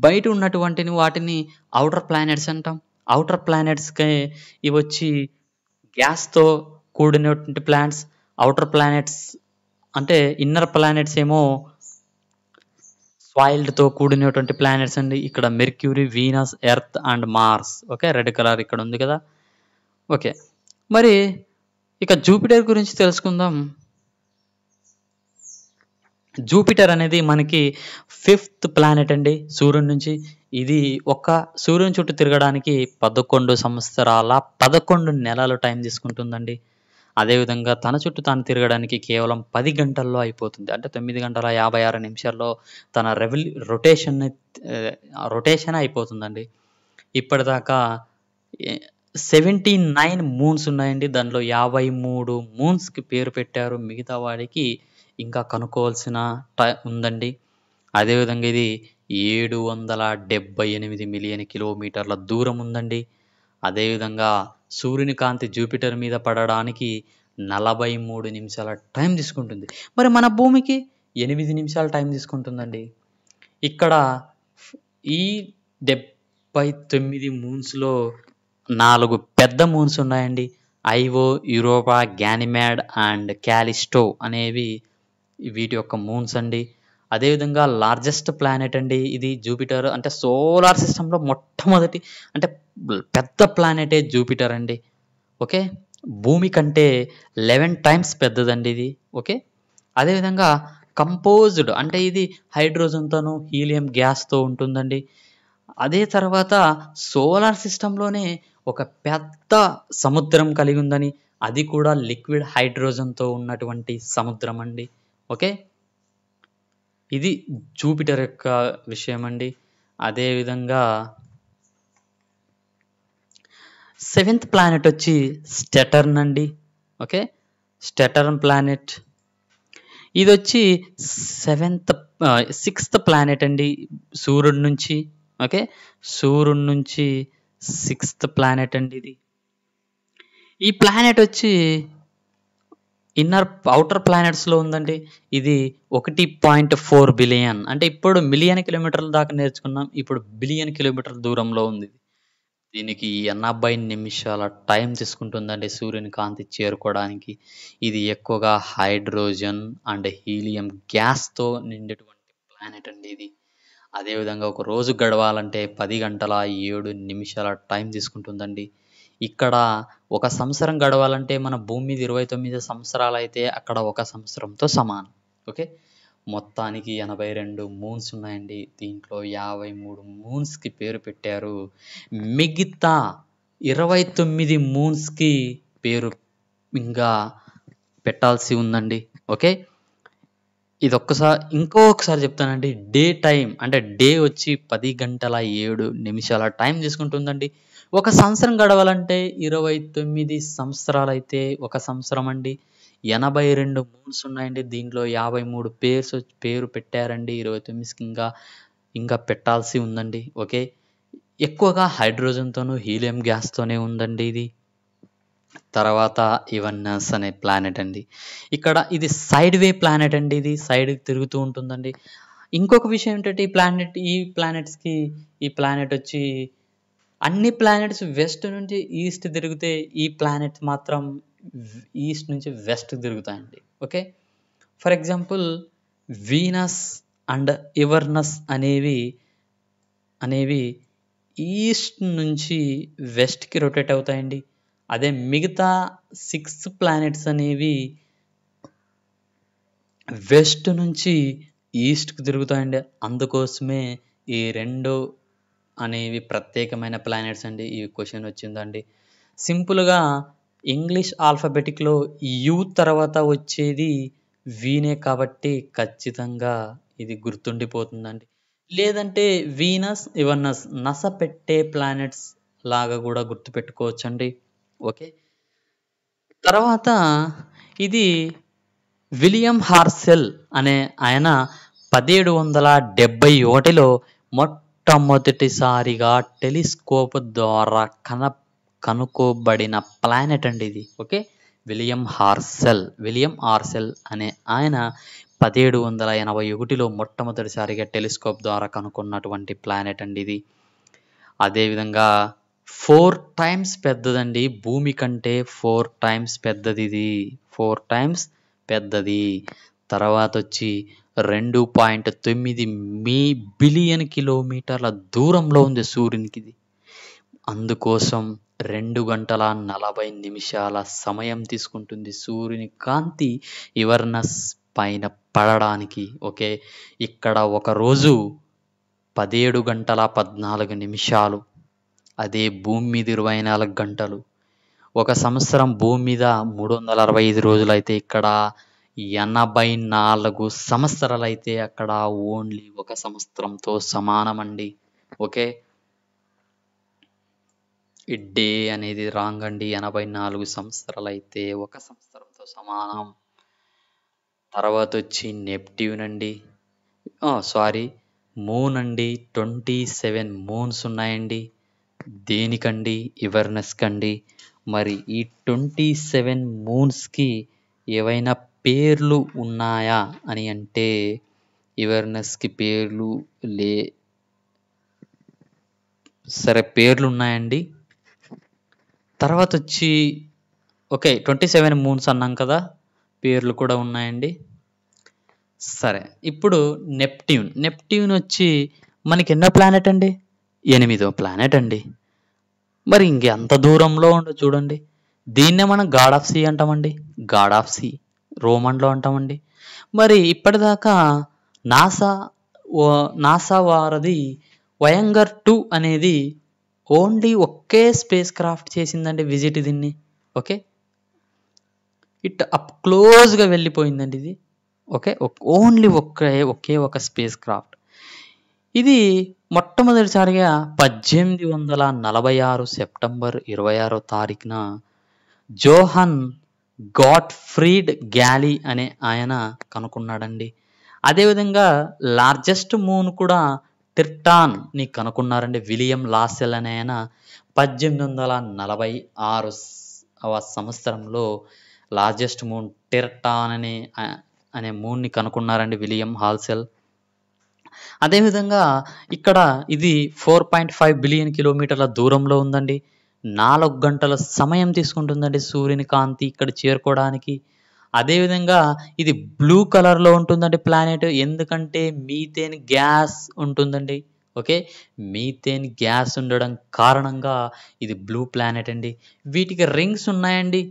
S1: బయట ఉన్నటువంటిని వాటిని అవుటర్ ప్లానెట్స్ అంటాం అవుటర్ ప్లానెట్స్కి ఇవి వచ్చి గ్యాస్తో కూడినటువంటి ప్లాంట్స్ అవుటర్ ప్లానెట్స్ అంటే ఇన్నర్ ప్లానెట్స్ ఏమో సాయిల్డ్తో కూడినటువంటి ప్లానెట్స్ అండి ఇక్కడ Mercury Venus Earth and Mars okay red colour ఇక్కడ ఉంది కదా ఓకే మరి ఇక జూపిటర్ గురించి తెలుసుకుందాం జూపిటర్ అనేది మనకి ఫిఫ్త్ ప్లానెట్ అండి సూర్యుడి నుంచి ఇది ఒక్క సూర్యుని చుట్టూ తిరగడానికి పదకొండు సంవత్సరాల పదకొండు నెలలు టైం తీసుకుంటుందండి అదేవిధంగా తన చుట్టూ తాను తిరగడానికి కేవలం పది గంటల్లో అయిపోతుంది అంటే తొమ్మిది గంటల యాభై ఆరు నిమిషాల్లో తన రెవల్ రొటేషన్ రొటేషన్ అయిపోతుందండి ఇప్పటిదాకా సెవెంటీ నైన్ మూన్స్ ఉన్నాయండి దానిలో యాభై మూడు మూన్స్కి పేరు పెట్టారు మిగతా వాడికి ఇంకా కనుక్కోవాల్సిన టై ఉందండి అదేవిధంగా ఇది ఏడు వందల డెబ్బై ఎనిమిది మిలియన్ కిలోమీటర్ల దూరం ఉందండి అదేవిధంగా సూర్యుని కాంతి జూపిటర్ మీద పడడానికి నలభై మూడు నిమిషాల టైం తీసుకుంటుంది మరి మన భూమికి ఎనిమిది నిమిషాల టైం తీసుకుంటుందండి ఇక్కడ ఈ డెబ్బై తొమ్మిది మూన్స్లో నాలుగు పెద్ద మూన్స్ ఉన్నాయండి Io Europa Ganymede and Callisto అనేవి వీటి యొక్క మూన్స్ అండి అదేవిధంగా లార్జెస్ట్ ప్లానెట్ అండి ఇది జూపిటర్ అంటే సోలార్ సిస్టంలో మొట్టమొదటి అంటే పెద్ద ప్లానెటే జూపిటర్ అండి ఓకే భూమి కంటే లెవెన్ టైమ్స్ పెద్దదండి ఇది ఓకే అదేవిధంగా కంపోజ్డ్ అంటే ఇది హైడ్రోజన్తోను హీలియం గ్యాస్తో ఉంటుందండి అదే తర్వాత సోలార్ సిస్టంలోనే ఒక పెద్ద సముద్రం కలిగి ఉందని అది కూడా లిక్విడ్ హైడ్రోజన్తో ఉన్నటువంటి సముద్రం అండి ఓకే ఇది జూపిటర్ యొక్క విషయం అండి అదేవిధంగా సెవెంత్ ప్లానెట్ వచ్చి స్టెటర్న్ అండి ఓకే స్టెటర్న్ ప్లానెట్ ఇది వచ్చి సెవెంత్ సిక్స్త్ ప్లానెట్ అండి సూర్యుడి నుంచి ఓకే సూర్యుడి నుంచి సిక్స్త్ ప్లానెట్ అండి ఇది ఈ ప్లానెట్ వచ్చి ఇన్నర్ అవుటర్ ప్లానెట్స్లో ఉందండి ఇది ఒకటి పాయింట్ ఫోర్ బిలియన్ అంటే ఇప్పుడు మిలియన్ కిలోమీటర్ల దాకా నేర్చుకున్నాం ఇప్పుడు బిలియన్ కిలోమీటర్ల దూరంలో ఉంది దీనికి ఎనభై నిమిషాల టైం తీసుకుంటుందండి సూర్యుని కాంతి చేరుకోవడానికి ఇది ఎక్కువగా హైడ్రోజన్ అండ్ హీలియం గ్యాస్తో నిండేటువంటి ప్లానెట్ అండి ఇది అదేవిధంగా ఒక రోజు గడవాలంటే పది గంటల ఏడు నిమిషాల టైం తీసుకుంటుందండి ఇక్కడ ఒక సంవత్సరం గడవాలంటే మన భూమి మీద ఇరవై తొమ్మిది సంవత్సరాలు అయితే అక్కడ ఒక సంవత్సరంతో సమానం ఓకే మొత్తానికి ఎనభై రెండు మూన్స్ ఉన్నాయండి దీంట్లో యాభై మూడు మూన్స్కి పేరు పెట్టారు మిగతా ఇరవై తొమ్మిది మూన్స్కి పేరు ఇంకా పెట్టాల్సి ఉందండి ఓకే ఇది ఒక్కసారి ఇంకొకసారి చెప్తానండి డే టైం అంటే డే వచ్చి పది గంటల ఏడు నిమిషాల టైం తీసుకుంటుందండి ఒక సంవత్సరం గడవాలంటే ఇరవై తొమ్మిది సంవత్సరాలు అయితే ఒక సంవత్సరం అండి ఎనభై రెండు మూన్స్ ఉన్నాయండి దీంట్లో యాభై మూడు పేర్స్ పేరు పెట్టారండి ఇరవై తొమ్మిదికి ఇంకా ఇంకా పెట్టాల్సి ఉందండి ఓకే ఎక్కువగా హైడ్రోజన్తోనూ హీలియం గ్యాస్తోనే ఉందండి ఇది తర్వాత ఇవన్నస్ అనే ప్లానెట్ అండి ఇక్కడ ఇది సైడ్ వే ప్లానెట్ అండి ఇది సైడ్ తిరుగుతూ ఉంటుందండి ఇంకొక విషయం ఏంటంటే ఈ ప్లానెట్ ఈ ప్లానెట్స్కి ఈ ప్లానెట్ వచ్చి అన్ని ప్లానెట్స్ వెస్ట్ నుంచి ఈస్ట్ తిరిగితే ఈ ప్లానెట్ మాత్రం ఈస్ట్ నుంచి వెస్ట్ తిరుగుతాయండి okay for example Venus and Uranus అనేవి అనేవి ఈస్ట్ నుంచి వెస్ట్కి రొటేట్ అవుతాయండి అదే మిగతా సిక్స్ ప్లానెట్స్ అనేవి వెస్ట్ నుంచి ఈస్ట్కి తిరుగుతాయండి అందుకోసమే ఈ రెండు అనేవి ప్రత్యేకమైన ప్లానెట్స్ అండి ఈ క్వశ్చన్ వచ్చిందండి సింపుల్గా ఇంగ్లీష్ ఆల్ఫబెటిక్లో యూ తర్వాత వచ్చేది వీనే కాబట్టి ఖచ్చితంగా ఇది గుర్తుండిపోతుందండి లేదంటే వీనస్ ఇవన్నస్ నస పెట్టే ప్లానెట్స్ లాగా కూడా గుర్తుపెట్టుకోవచ్చండి ఓకే తర్వాత ఇది విలియం హార్సెల్ అనే ఆయన పదిహేడు వందల డెబ్బై ఒకటిలో మొట్టమొదటిసారిగా టెలిస్కోప్ ద్వారా కన కనుకోబడిన ప్లానెట్ అండి ఇది okay William Herschel William Herschel అనే ఆయన పదిహేడు వందల ఎనభై ఒకటిలో మొట్టమొదటిసారిగా టెలిస్కోప్ ద్వారా కనుక్కున్నటువంటి ప్లానెట్ అండి ఇది అదేవిధంగా ఫోర్ టైమ్స్ పెద్దదండి భూమి కంటే ఫోర్ టైమ్స్ పెద్దది ఇది ఫోర్ టైమ్స్ పెద్దది తర్వాత వచ్చి రెండు పాయింట్ తొమ్మిది మీ బిలియన్ కిలోమీటర్ల దూరంలో ఉంది సూర్యునికి అందుకోసం రెండు గంటల నలభై నిమిషాల సమయం తీసుకుంటుంది సూర్యుని కాంతి ఇవర్నస్ పైన పడడానికి ఓకే ఇక్కడ ఒకరోజు పదిహేడు గంటల పద్నాలుగు నిమిషాలు అదే భూమి మీద ఇరవై నాలుగు గంటలు ఒక సంవత్సరం భూమి మీద మూడు వందల అరవై ఐదు రోజులు అయితే ఇక్కడ ఎనభై నాలుగు సంవత్సరాలైతే అక్కడ ఓన్లీ ఒక సంవత్సరంతో సమానమండి ఓకే ఈ డే అనేది రాంగ్ అండి ఎనభై నాలుగు సంవత్సరాలైతే ఒక సంవత్సరంతో సమానం తర్వాత వచ్చి నెప్ట్యూన్ అండి సారీ మూన్ అండి ట్వంటీ సెవెన్ మూన్స్ ఉన్నాయండి దేనికండి అవేర్నెస్ కండి మరి ఈ ట్వంటీ సెవెన్ మూన్స్కి ఏవైనా పేర్లు ఉన్నాయా అని అంటే అవేర్నెస్కి పేర్లు లే సరే పేర్లు ఉన్నాయండి తర్వాత వచ్చి ఓకే ట్వంటీ సెవెన్ మూన్స్ అన్నాం కదా పేర్లు కూడా ఉన్నాయండి సరే ఇప్పుడు నెప్ట్యూన్ నెప్ట్యూన్ వచ్చి మనకి ఎన్నో ప్లానెట్ అండి ఎనిమిదో ప్లానెట్ అండి మరి ఇంకెంత దూరంలో ఉండో చూడండి దీన్నే మనం గాడ్ ఆఫ్ సీ అంటామండి గాడ్ ఆఫ్ సీ రోమన్లో అంటామండి మరి ఇప్పటిదాకా నాసా నాసా వారది వయంగర్ టూ అనేది ఓన్లీ ఒకే స్పేస్ క్రాఫ్ట్ చేసిందండి విజిట్ దీన్ని ఓకే ఇట్ అప్ క్లోజ్గా వెళ్ళిపోయిందండి ఇది ఓకే ఓన్లీ ఒకే ఒకే ఒక స్పేస్ క్రాఫ్ట్ ఇది మొట్టమొదటిసారిగా పద్దెనిమిది వందల నలభై ఆరు సెప్టెంబర్ ఇరవై ఆరో తారీఖున జోహన్ గాడ్ ఫ్రీడ్ గ్యాలీ అనే ఆయన కనుక్కున్నాడండి అదేవిధంగా లార్జెస్ట్ మూన్ కూడా టిర్టాన్ ని కనుక్కున్నారండి విలియం లాసెల్ అనే ఆయన పద్దెనిమిది వందల నలభై ఆరు సంవత్సరంలో లార్జెస్ట్ మూన్ టిర్టాన్ అనే అనే మూన్ని కనుక్కున్నారండి విలియం హాల్సెల్ అదేవిధంగా ఇక్కడ ఇది ఫోర్ పాయింట్ ఫైవ్ బిలియన్ కిలోమీటర్ల దూరంలో ఉందండి నాలుగు గంటల సమయం తీసుకుంటుందండి సూర్యుని కాంతి ఇక్కడ చేరుకోవడానికి అదేవిధంగా ఇది బ్లూ కలర్లో ఉంటుందండి ప్లానెట్ ఎందుకంటే మీథేన్ గ్యాస్ ఉంటుందండి ఓకే మీథేన్ గ్యాస్ ఉండడం కారణంగా ఇది బ్లూ ప్లానెట్ అండి వీటికి రింగ్స్ ఉన్నాయండి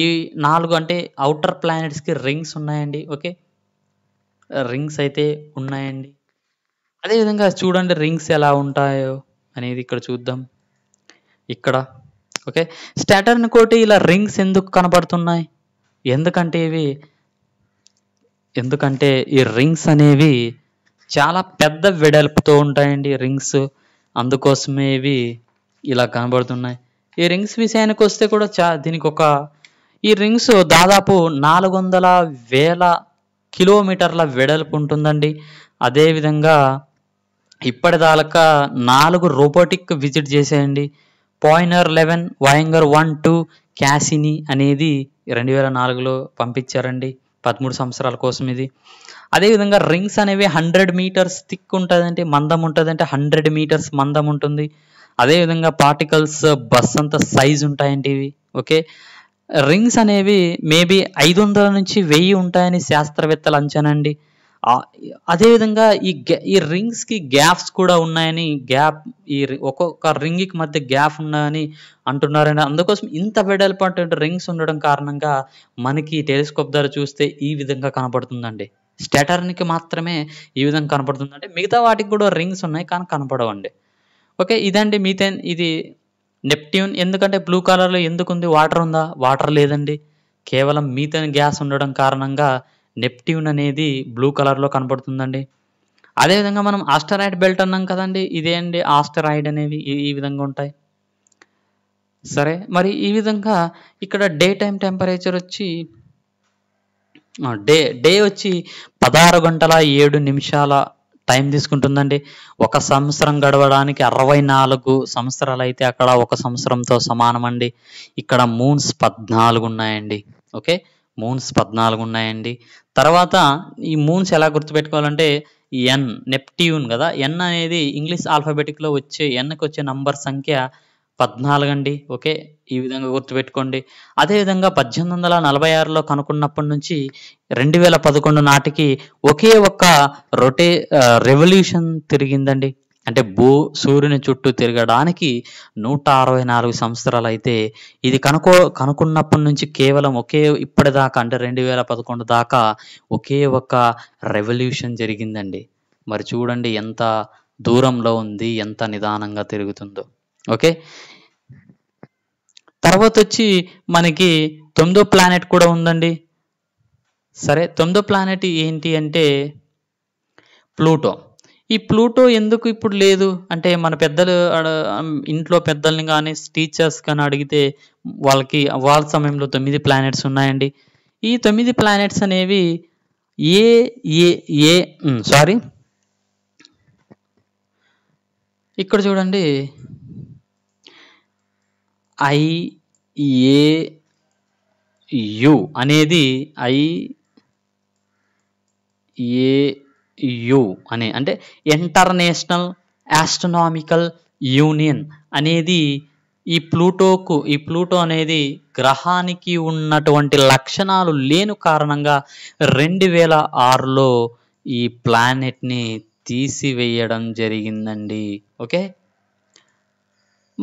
S1: ఈ నాలుగు అంటే అవుటర్ ప్లానెట్స్కి రింగ్స్ ఉన్నాయండి ఓకే రింగ్స్ అయితే ఉన్నాయండి అదేవిధంగా చూడండి రింగ్స్ ఎలా ఉంటాయో అనేది ఇక్కడ చూద్దాం ఇక్కడ ఓకే స్టాటర్న్ కోటి ఇలా రింగ్స్ ఎందుకు కనబడుతున్నాయి ఎందుకంటే ఇవి ఎందుకంటే ఈ రింగ్స్ అనేవి చాలా పెద్ద వెడల్పుతో ఉంటాయండి రింగ్స్ అందుకోసమే ఇవి ఇలా కనబడుతున్నాయి ఈ రింగ్స్ విషయానికి వస్తే కూడా చా దీనికి ఒక ఈ రింగ్స్ దాదాపు నాలుగు వందల వేల కిలోమీటర్ల వెడల్పు ఉంటుందండి అదేవిధంగా ఇప్పటిదాకా నాలుగు రోబోటిక్ విజిట్ చేసేయండి పాయినర్ లెవెన్ వయంగర్ వన్ టూ క్యాసిని అనేది రెండు వేల నాలుగులో పంపించారండి పదమూడు సంవత్సరాల కోసం ఇది అదేవిధంగా రింగ్స్ అనేవి హండ్రెడ్ మీటర్స్ థిక్ ఉంటుందంటే మందం ఉంటుందంటే హండ్రెడ్ మీటర్స్ మందం ఉంటుంది అదేవిధంగా పార్టికల్స్ బస్ అంత సైజ్ ఉంటాయండి ఇవి ఓకే రింగ్స్ అనేవి మేబీ ఐదు వందల నుంచి వెయ్యి ఉంటాయని శాస్త్రవేత్తలు అంచనండి అదేవిధంగా ఈ ఈ రింగ్స్కి గ్యాప్స్ కూడా ఉన్నాయని గ్యాప్ ఈ ఒక్కొక్క రింగ్కి మధ్య గ్యాప్ ఉన్నాయని అంటున్నారని అందుకోసం ఇంత వెడల్పాటు రింగ్స్ ఉండడం కారణంగా మనకి టెలిస్కోప్ ద్వారా చూస్తే ఈ విధంగా కనపడుతుందండి స్టెటర్నికి మాత్రమే ఈ విధంగా కనపడుతుందండి అంటే మిగతా వాటికి కూడా రింగ్స్ ఉన్నాయి కానీ కనపడవండి ఓకే ఇదండి మీథేన్ ఇది నెప్ట్యూన్ ఎందుకంటే బ్లూ కలర్లో ఎందుకు ఉంది వాటర్ ఉందా వాటర్ లేదండి కేవలం మీథేన్ గ్యాస్ ఉండడం కారణంగా నెప్ట్యూన్ అనేది బ్లూ కలర్లో కనబడుతుందండి అదేవిధంగా మనం ఆస్టరాయిడ్ బెల్ట్ అన్నాం కదండి ఇదే అండి ఆస్టరాయిడ్ అనేవి ఈ విధంగా ఉంటాయి సరే మరి ఈ విధంగా ఇక్కడ డే టైం టెంపరేచర్ వచ్చి డే డే వచ్చి పదహారు గంటల ఏడు నిమిషాల టైం తీసుకుంటుందండి ఒక సంవత్సరం గడవడానికి అరవై నాలుగు సంవత్సరాలు అయితే అక్కడ ఒక సంవత్సరంతో సమానం అండి ఇక్కడ మూన్స్ పద్నాలుగు ఉన్నాయండి ఓకే మూన్స్ పద్నాలుగు ఉన్నాయండి తర్వాత ఈ మూన్స్ ఎలా గుర్తుపెట్టుకోవాలంటే ఎన్ నెప్ట్యూన్ కదా ఎన్ అనేది ఇంగ్లీష్ ఆల్ఫాబెటిక్లో వచ్చే ఎన్కి వచ్చే నంబర్ సంఖ్య పద్నాలుగు అండి ఓకే ఈ విధంగా గుర్తుపెట్టుకోండి అదేవిధంగా పద్దెనిమిది వందల నలభై ఆరులో కనుక్కున్నప్పటి నుంచి రెండు వేల పదకొండు నాటికి ఒకే ఒక్క రొటే రెవల్యూషన్ తిరిగిందండి అంటే భూ సూర్యుని చుట్టూ తిరగడానికి నూట అరవై నాలుగు సంవత్సరాలు అయితే ఇది కనుకో కనుక్కున్నప్పటి నుంచి కేవలం ఒకే ఇప్పటిదాకా అంటే రెండు వేల పదకొండు దాకా ఒకే ఒక రెవల్యూషన్ జరిగిందండి మరి చూడండి ఎంత దూరంలో ఉంది ఎంత నిదానంగా తిరుగుతుందో ఓకే తర్వాత వచ్చి మనకి తొమ్మిదో ప్లానెట్ కూడా ఉందండి సరే తొమ్మిదో ప్లానెట్ ఏంటి అంటే ప్లూటో ఈ ప్లూటో ఎందుకు ఇప్పుడు లేదు అంటే మన పెద్దలు ఇంట్లో పెద్దల్ని కానీ టీచర్స్ కానీ అడిగితే వాళ్ళకి వాళ్ళ సమయంలో తొమ్మిది ప్లానెట్స్ ఉన్నాయండి ఈ తొమ్మిది ప్లానెట్స్ అనేవి ఏ ఏ ఏ సారీ ఇక్కడ చూడండి ఐ ఏ యు అనేది ఐ ఏ యు అనే అంటే ఇంటర్నేషనల్ ఆస్ట్రనామికల్ యూనియన్ అనేది ఈ ప్లూటోకు ఈ ప్లూటో అనేది గ్రహానికి ఉన్నటువంటి లక్షణాలు లేని కారణంగా రెండు వేల ఆరులో ఈ ప్లానెట్ని తీసివేయడం జరిగిందండి ఓకే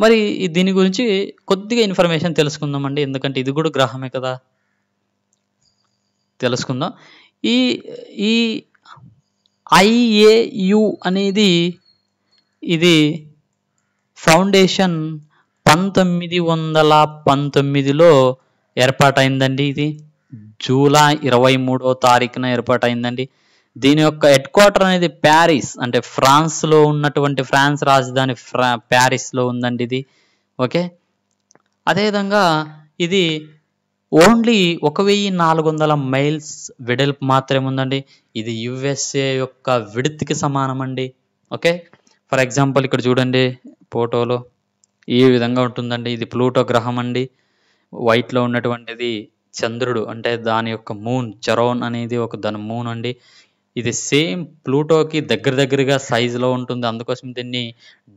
S1: మరి దీని గురించి కొద్దిగా ఇన్ఫర్మేషన్ తెలుసుకుందామండి ఎందుకంటే ఇది కూడా గ్రహమే కదా తెలుసుకుందాం ఈ ఈ ఐఏయు అనేది ఇది ఫౌండేషన్ పంతొమ్మిది వందల పంతొమ్మిదిలో ఏర్పాటైందండి ఇది జూలై ఇరవై మూడో తారీఖున ఏర్పాటైందండి దీని యొక్క హెడ్ క్వార్టర్ అనేది ప్యారిస్ అంటే ఫ్రాన్స్లో ఉన్నటువంటి ఫ్రాన్స్ రాజధాని ఫ్రా ప్యారిస్లో ఉందండి ఇది ఓకే అదేవిధంగా ఇది ఓన్లీ ఒక వెయ్యి నాలుగు వందల మైల్స్ వెడల్పు మాత్రమే ఉందండి ఇది యుఎస్ఏ యొక్క విడత్కి సమానం అండి ఓకే ఫర్ ఎగ్జాంపుల్ ఇక్కడ చూడండి ఫోటోలో ఈ విధంగా ఉంటుందండి ఇది ప్లూటో గ్రహం అండి వైట్లో ఉన్నటువంటిది చంద్రుడు అంటే దాని యొక్క మూన్ చరోన్ అనేది ఒక దాని మూన్ అండి ఇది సేమ్ ప్లూటోకి దగ్గర దగ్గరగా సైజులో ఉంటుంది అందుకోసం దీన్ని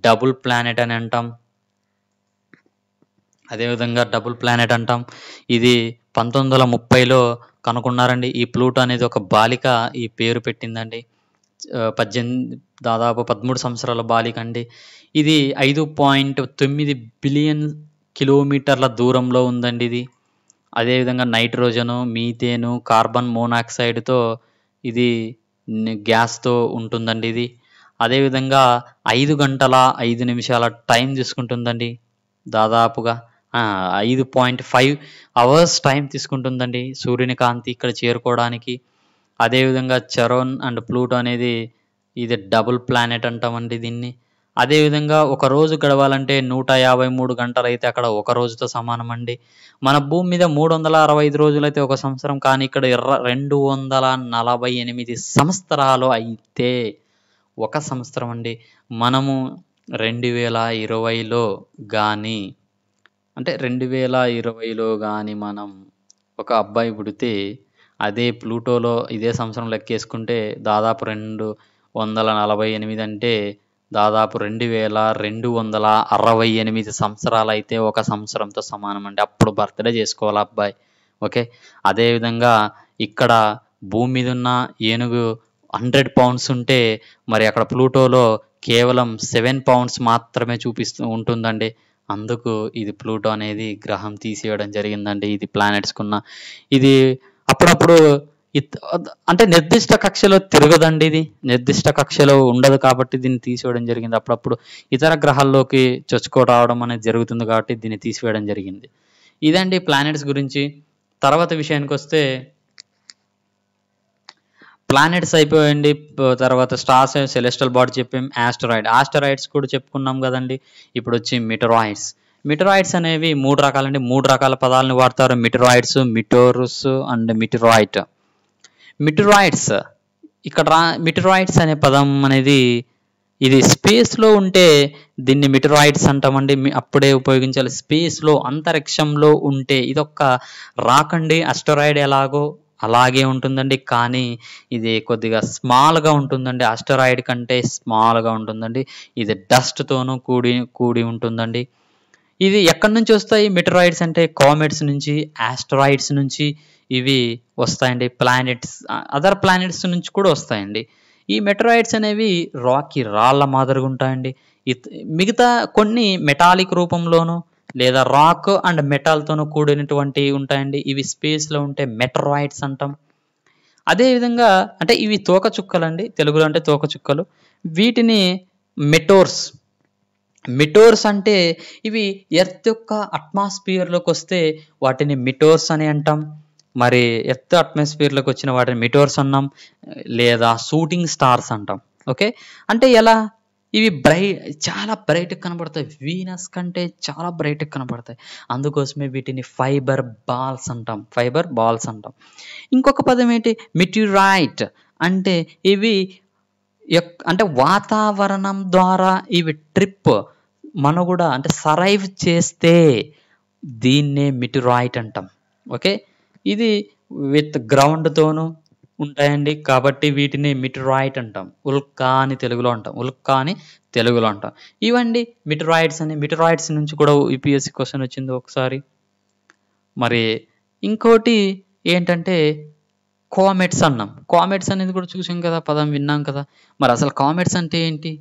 S1: డబుల్ ప్లానెట్ అని అంటాం అదేవిధంగా డబుల్ ప్లానెట్ అంటాం ఇది పంతొమ్మిది వందల ముప్పైలో కనుక్కున్నారండి ఈ ప్లూటో అనేది ఒక బాలిక ఈ పేరు పెట్టిందండి పద్దెనిమిది దాదాపు పదమూడు సంవత్సరాల బాలిక అండి ఇది ఐదు పాయింట్ తొమ్మిది బిలియన్ కిలోమీటర్ల దూరంలో ఉందండి ఇది అదేవిధంగా నైట్రోజను మీథేను కార్బన్ మోనాక్సైడ్తో ఇది గ్యాస్తో ఉంటుందండి ఇది అదేవిధంగా ఐదు గంటల ఐదు నిమిషాల టైం తీసుకుంటుందండి దాదాపుగా ఐదు పాయింట్ ఫైవ్ అవర్స్ టైం తీసుకుంటుందండి సూర్యుని కాంతి ఇక్కడ చేరుకోవడానికి అదేవిధంగా చరోన్ అండ్ ప్లూటో అనేది ఇది డబుల్ ప్లానెట్ అంటామండి దీన్ని అదేవిధంగా ఒక రోజు గడవాలంటే నూట యాభై మూడు గంటలు అయితే అక్కడ ఒక రోజుతో సమానం అండి మన భూమి మీద మూడు వందల అరవై ఐదు రోజులైతే ఒక సంవత్సరం కానీ ఇక్కడ ఎర్ర రెండు వందల నలభై ఎనిమిది సంవత్సరాలు అయితే ఒక సంవత్సరం అండి మనము రెండు వేల ఇరవైలో కానీ అంటే రెండు వేల ఇరవైలో కానీ మనం ఒక అబ్బాయి పుడితే అదే ప్లూటోలో ఇదే సంవత్సరం లెక్కేసుకుంటే దాదాపు రెండు వందల నలభై ఎనిమిది అంటే దాదాపు రెండు వేల రెండు వందల అరవై ఎనిమిది సంవత్సరాలు అయితే ఒక సంవత్సరంతో సమానం అండి అప్పుడు బర్త్డే చేసుకోవాలి అబ్బాయి ఓకే అదేవిధంగా ఇక్కడ భూమి మీద ఉన్న ఏనుగు హండ్రెడ్ పౌండ్స్ ఉంటే మరి అక్కడ ప్లూటోలో కేవలం సెవెన్ పౌండ్స్ మాత్రమే చూపిస్తూ ఉంటుందండి అందుకు ఇది ప్లూటో అనేది గ్రహం తీసేయడం జరిగిందండి ఇది ప్లానెట్స్కున్న ఇది అప్పుడప్పుడు అంటే నిర్దిష్ట కక్షలో తిరగదండి ఇది నిర్దిష్ట కక్షలో ఉండదు కాబట్టి దీన్ని తీసివేయడం జరిగింది అప్పుడప్పుడు ఇతర గ్రహాల్లోకి చొచ్చుకో రావడం అనేది జరుగుతుంది కాబట్టి దీన్ని తీసివేయడం జరిగింది ఇదండి ప్లానెట్స్ గురించి తర్వాత విషయానికి వస్తే ప్లానెట్స్ అయిపోయింది తర్వాత స్టార్స్ సెలెస్టల్ బాడీ చెప్పాం ఆస్టరాయిడ్ ఆస్టరాయిడ్స్ కూడా చెప్పుకున్నాం కదండి ఇప్పుడు వచ్చి మిటరాయిడ్స్ మిటరాయిడ్స్ అనేవి మూడు రకాలండి మూడు రకాల పదాలను వాడతారు మిటరాయిడ్స్ మిటోరుస్ అండ్ మిటరాయిట్ మిటరాయిడ్స్ ఇక్కడ మిటరాయిడ్స్ అనే పదం అనేది ఇది స్పేస్లో ఉంటే దీన్ని మిటరాయిడ్స్ అంటామండి అప్పుడే ఉపయోగించాలి స్పేస్లో అంతరిక్షంలో ఉంటే ఇదొక్క రాకండి అస్టరాయిడ్ ఎలాగో అలాగే ఉంటుందండి కానీ ఇది కొద్దిగా స్మాల్గా ఉంటుందండి అస్టరాయిడ్ కంటే స్మాల్గా ఉంటుందండి ఇది డస్ట్తోనూ కూడి కూడి ఉంటుందండి ఇది ఎక్కడి నుంచి వస్తాయి మెటరాయిడ్స్ అంటే కామెట్స్ నుంచి ఆస్టరాయిడ్స్ నుంచి ఇవి వస్తాయండి ప్లానెట్స్ అదర్ ప్లానెట్స్ నుంచి కూడా వస్తాయండి ఈ మెటరాయిడ్స్ అనేవి రాకీ రాళ్ళ మాదిరిగా ఉంటాయండి మిగతా కొన్ని మెటాలిక్ రూపంలోనూ లేదా రాక్ అండ్ మెటాల్తోనూ కూడినటువంటివి ఉంటాయండి ఇవి స్పేస్లో ఉంటే మెటరాయిడ్స్ అంటాం అదేవిధంగా అంటే ఇవి తోకచుక్కలండి తెలుగులో అంటే తోకచుక్కలు వీటిని మెటోర్స్ మిటోర్స్ అంటే ఇవి ఎర్త్ యొక్క అట్మాస్ఫియర్లోకి వస్తే వాటిని మిటోర్స్ అని అంటాం మరి ఎర్త్ అట్మాస్ఫియర్లోకి వచ్చిన వాటిని మిటోర్స్ అన్నాం లేదా షూటింగ్ స్టార్స్ అంటాం ఓకే అంటే ఎలా ఇవి బ్రైట్ చాలా బ్రైట్ కనబడతాయి వీనస్ కంటే చాలా బ్రైట్ కనబడతాయి అందుకోసమే వీటిని ఫైబర్ బాల్స్ అంటాం ఫైబర్ బాల్స్ అంటాం ఇంకొక పదం ఏంటి మిట్యురైట్ అంటే ఇవి అంటే వాతావరణం ద్వారా ఇవి ట్రిప్ కూడా అంటే సరైవ్ చేస్తే దీన్నే మిటిరాయిట్ అంటాం ఓకే ఇది విత్ గ్రౌండ్తోనూ ఉంటాయండి కాబట్టి వీటిని మిటరాయిట్ అంటాం ఉల్కా అని తెలుగులో అంటాం ఉల్కా అని తెలుగులో అంటాం ఇవండి మిటరాయిడ్స్ అని మిటరాయిడ్స్ నుంచి కూడా యూపీఎస్సి క్వశ్చన్ వచ్చింది ఒకసారి మరి ఇంకోటి ఏంటంటే కామెట్స్ అన్నాం కామెట్స్ అనేది కూడా చూసాం కదా పదం విన్నాం కదా మరి అసలు కామెట్స్ అంటే ఏంటి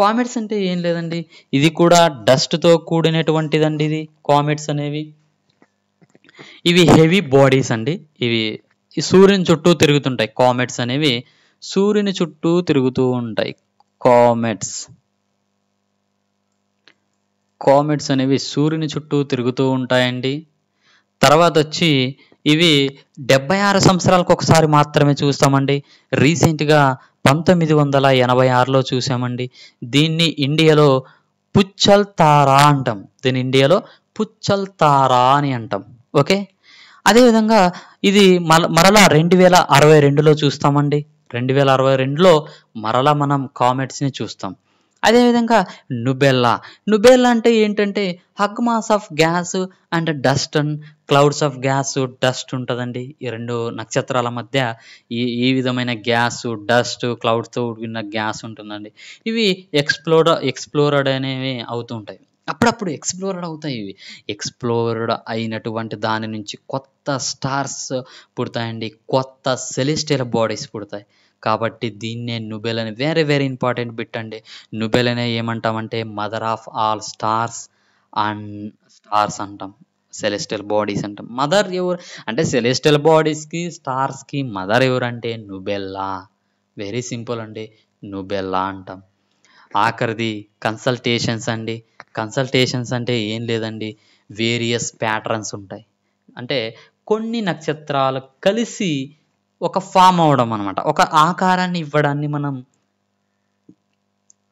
S1: కామెట్స్ అంటే ఏం లేదండి ఇది కూడా డస్ట్తో కూడినటువంటిదండి ఇది కామెట్స్ అనేవి ఇవి హెవీ బాడీస్ అండి ఇవి ఈ సూర్యుని చుట్టూ తిరుగుతుంటాయి కామెట్స్ అనేవి సూర్యుని చుట్టూ తిరుగుతూ ఉంటాయి కామెట్స్ కామెట్స్ అనేవి సూర్యుని చుట్టూ తిరుగుతూ ఉంటాయండి తర్వాత వచ్చి ఇవి డెబ్బై ఆరు సంవత్సరాలకు ఒకసారి మాత్రమే చూస్తామండి రీసెంట్గా పంతొమ్మిది వందల ఎనభై ఆరులో చూసామండి దీన్ని ఇండియాలో పుచ్చల్ తారా అంటాం దీన్ని ఇండియాలో పుచ్చల్ తారా అని అంటాం ఓకే అదేవిధంగా ఇది మరలా రెండు వేల అరవై రెండులో చూస్తామండి రెండు వేల అరవై రెండులో మరలా మనం కామెట్స్ని చూస్తాం అదేవిధంగా నుబెల్లా నుబెల్లా అంటే ఏంటంటే mass of gas and dust and clouds of gas dust ఉంటుందండి ఈ రెండు నక్షత్రాల మధ్య ఈ ఈ విధమైన గ్యాస్ డస్ట్ క్లౌడ్తో ఉన్న గ్యాస్ ఉంటుందండి ఇవి ఎక్స్ప్లోర్ ఎక్స్ప్లోరడ్ అనేవి అవుతుంటాయి అప్పుడప్పుడు ఎక్స్ప్లోర్డ్ అవుతాయి ఇవి ఎక్స్ప్లోర్డ్ అయినటువంటి దాని నుంచి కొత్త స్టార్స్ పుడతాయండి కొత్త సెలిస్టియల్ బాడీస్ పుడతాయి కాబట్టి దీన్నే నుబెల్ అని వెరీ వెరీ ఇంపార్టెంట్ బిట్ అండి నుబెల్ అనే ఏమంటామంటే mother of all stars and stars అంటాం సెలెస్టియల్ బాడీస్ అంటాం మదర్ ఎవరు అంటే సెలెస్టియల్ బాడీస్కి స్టార్స్కి మదర్ ఎవరంటే నుబెల్లా వెరీ సింపుల్ అండి నుబెల్లా అంటాం ఆఖరిది కన్సల్టేషన్స్ అండి కన్సల్టేషన్స్ అంటే ఏం లేదండి వేరియస్ ప్యాటర్న్స్ ఉంటాయి అంటే కొన్ని నక్షత్రాలు కలిసి ఒక ఫామ్ అవడం అనమాట ఒక ఆకారాన్ని ఇవ్వడాన్ని మనం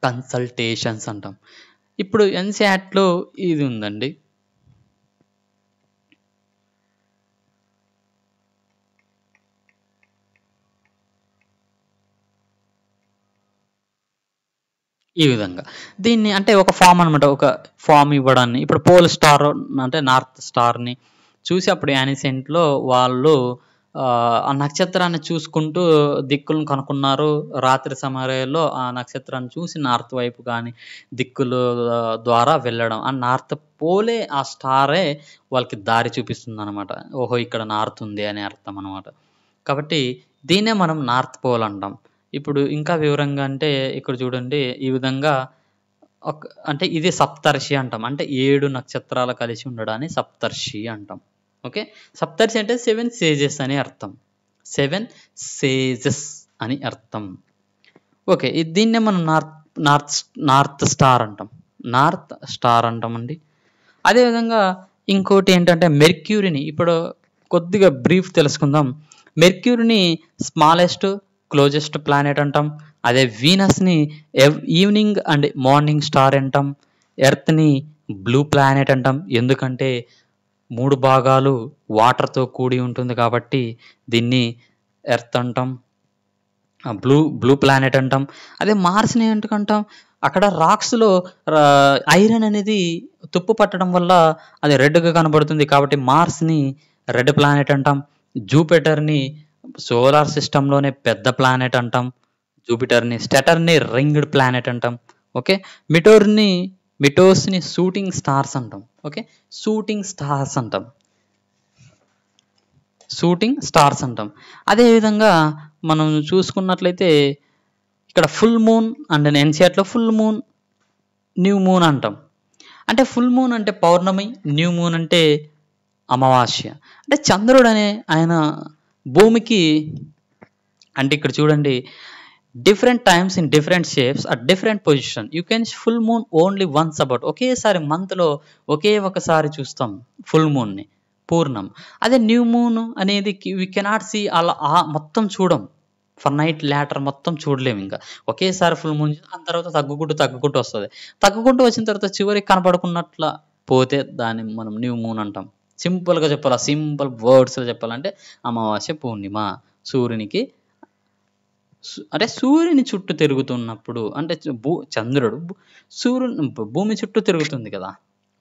S1: కన్సల్టేషన్స్ అంటాం ఇప్పుడు ఎన్సాట్లో ఇది ఉందండి ఈ విధంగా దీన్ని అంటే ఒక ఫామ్ అనమాట ఒక ఫామ్ ఇవ్వడాన్ని ఇప్పుడు పోల్ స్టార్ అంటే నార్త్ స్టార్ని చూసి అప్పుడు యానిసెంట్లో వాళ్ళు ఆ నక్షత్రాన్ని చూసుకుంటూ దిక్కులను కనుక్కున్నారు రాత్రి సమయాల్లో ఆ నక్షత్రాన్ని చూసి నార్త్ వైపు కానీ దిక్కులు ద్వారా వెళ్ళడం ఆ నార్త్ పోలే ఆ స్టారే వాళ్ళకి దారి చూపిస్తుంది అనమాట ఓహో ఇక్కడ నార్త్ ఉంది అనే అర్థం అనమాట కాబట్టి దీన్నే మనం నార్త్ పోల్ అంటాం ఇప్పుడు ఇంకా వివరంగా అంటే ఇక్కడ చూడండి ఈ విధంగా అంటే ఇది సప్తర్షి అంటాం అంటే ఏడు నక్షత్రాలు కలిసి ఉండడాన్ని సప్తర్షి అంటాం ఓకే సప్తర్షి అంటే సెవెన్ సేజెస్ అని అర్థం సెవెన్ సేజెస్ అని అర్థం ఓకే దీన్నే మనం నార్త్ నార్త్ నార్త్ స్టార్ అంటాం నార్త్ స్టార్ అంటామండి అదేవిధంగా ఇంకోటి ఏంటంటే మెర్క్యూరిని ఇప్పుడు కొద్దిగా బ్రీఫ్ తెలుసుకుందాం మెర్క్యూరిని స్మాలెస్ట్ క్లోజెస్ట్ ప్లానెట్ అంటాం అదే వీనస్ని ఎవ్ ఈవినింగ్ అండ్ మార్నింగ్ స్టార్ అంటాం ఎర్త్ని బ్లూ ప్లానెట్ అంటాం ఎందుకంటే మూడు భాగాలు వాటర్తో కూడి ఉంటుంది కాబట్టి దీన్ని ఎర్త్ అంటాం బ్లూ బ్లూ ప్లానెట్ అంటాం అదే మార్స్ని ఎందుకంటాం అక్కడ రాక్స్లో ఐరన్ అనేది తుప్పు పట్టడం వల్ల అది రెడ్గా కనబడుతుంది కాబట్టి మార్స్ని రెడ్ ప్లానెట్ అంటాం జూపిటర్ని సోలార్ సిస్టంలోనే పెద్ద ప్లానెట్ అంటాం జూపిటర్ని స్టెటర్ని రింగ్డ్ ప్లానెట్ అంటాం ఓకే మిటోర్ని మిటోస్ని షూటింగ్ స్టార్స్ అంటాం ఓకే షూటింగ్ స్టార్స్ అంటాం షూటింగ్ స్టార్స్ అంటాం అదేవిధంగా మనం చూసుకున్నట్లయితే ఇక్కడ ఫుల్ మూన్ అండ్ ఎన్సీఆర్లో ఫుల్ మూన్ న్యూ మూన్ అంటాం అంటే ఫుల్ మూన్ అంటే పౌర్ణమి న్యూ మూన్ అంటే అమావాస్య అంటే చంద్రుడు అనే ఆయన భూమికి అంటే ఇక్కడ చూడండి different times in different shapes at different position you can full moon only once about ఒకేసారి మంత్లో ఒకే ఒకసారి చూస్తాం ఫుల్ మూన్ని పూర్ణం అదే న్యూ మూన్ అనేది వీ కెనాట్ సీ అలా మొత్తం చూడం ఫర్ నైట్ లేటర్ మొత్తం చూడలేము ఇంకా ఒకేసారి ఫుల్ మూన్ దాని తర్వాత తగ్గుకుంటూ తగ్గుకుంటూ వస్తుంది తగ్గుకుంటూ వచ్చిన తర్వాత చివరికి కనపడుకున్నట్ల పోతే దాన్ని మనం న్యూ మూన్ అంటాం సింపుల్గా చెప్పాలా సింపుల్ వర్డ్స్లో చెప్పాలంటే అమావాస్య పూర్ణిమ సూర్యునికి అంటే సూర్యుని చుట్టూ తిరుగుతున్నప్పుడు అంటే భూ చంద్రుడు సూర్యుని భూమి చుట్టూ తిరుగుతుంది కదా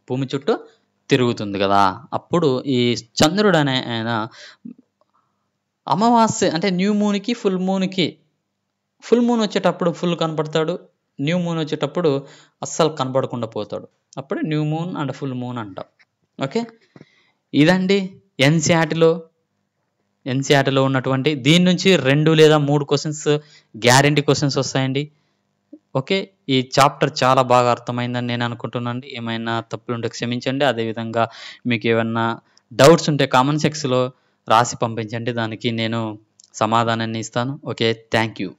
S1: భూమి చుట్టూ తిరుగుతుంది కదా అప్పుడు ఈ చంద్రుడు అనే ఆయన అమావాస్య అంటే న్యూ మూన్కి ఫుల్ మూన్కి ఫుల్ మూన్ వచ్చేటప్పుడు ఫుల్ కనపడతాడు న్యూ మూన్ వచ్చేటప్పుడు అస్సలు కనపడకుండా పోతాడు అప్పుడే new moon and full moon అంటాం ఓకే ఇదండి ఎన్సిఆర్టీలో ఎన్సిఆర్టీలో ఉన్నటువంటి దీని నుంచి రెండు లేదా మూడు క్వశ్చన్స్ గ్యారంటీ క్వశ్చన్స్ వస్తాయండి ఓకే ఈ చాప్టర్ చాలా బాగా అర్థమైందని నేను అనుకుంటున్నాను ఏమైనా తప్పులుంటే క్షమించండి అదేవిధంగా మీకు ఏమైనా డౌట్స్ ఉంటే కామెంట్ సెక్స్లో రాసి పంపించండి దానికి నేను సమాధానాన్ని ఇస్తాను ఓకే థ్యాంక్ యూ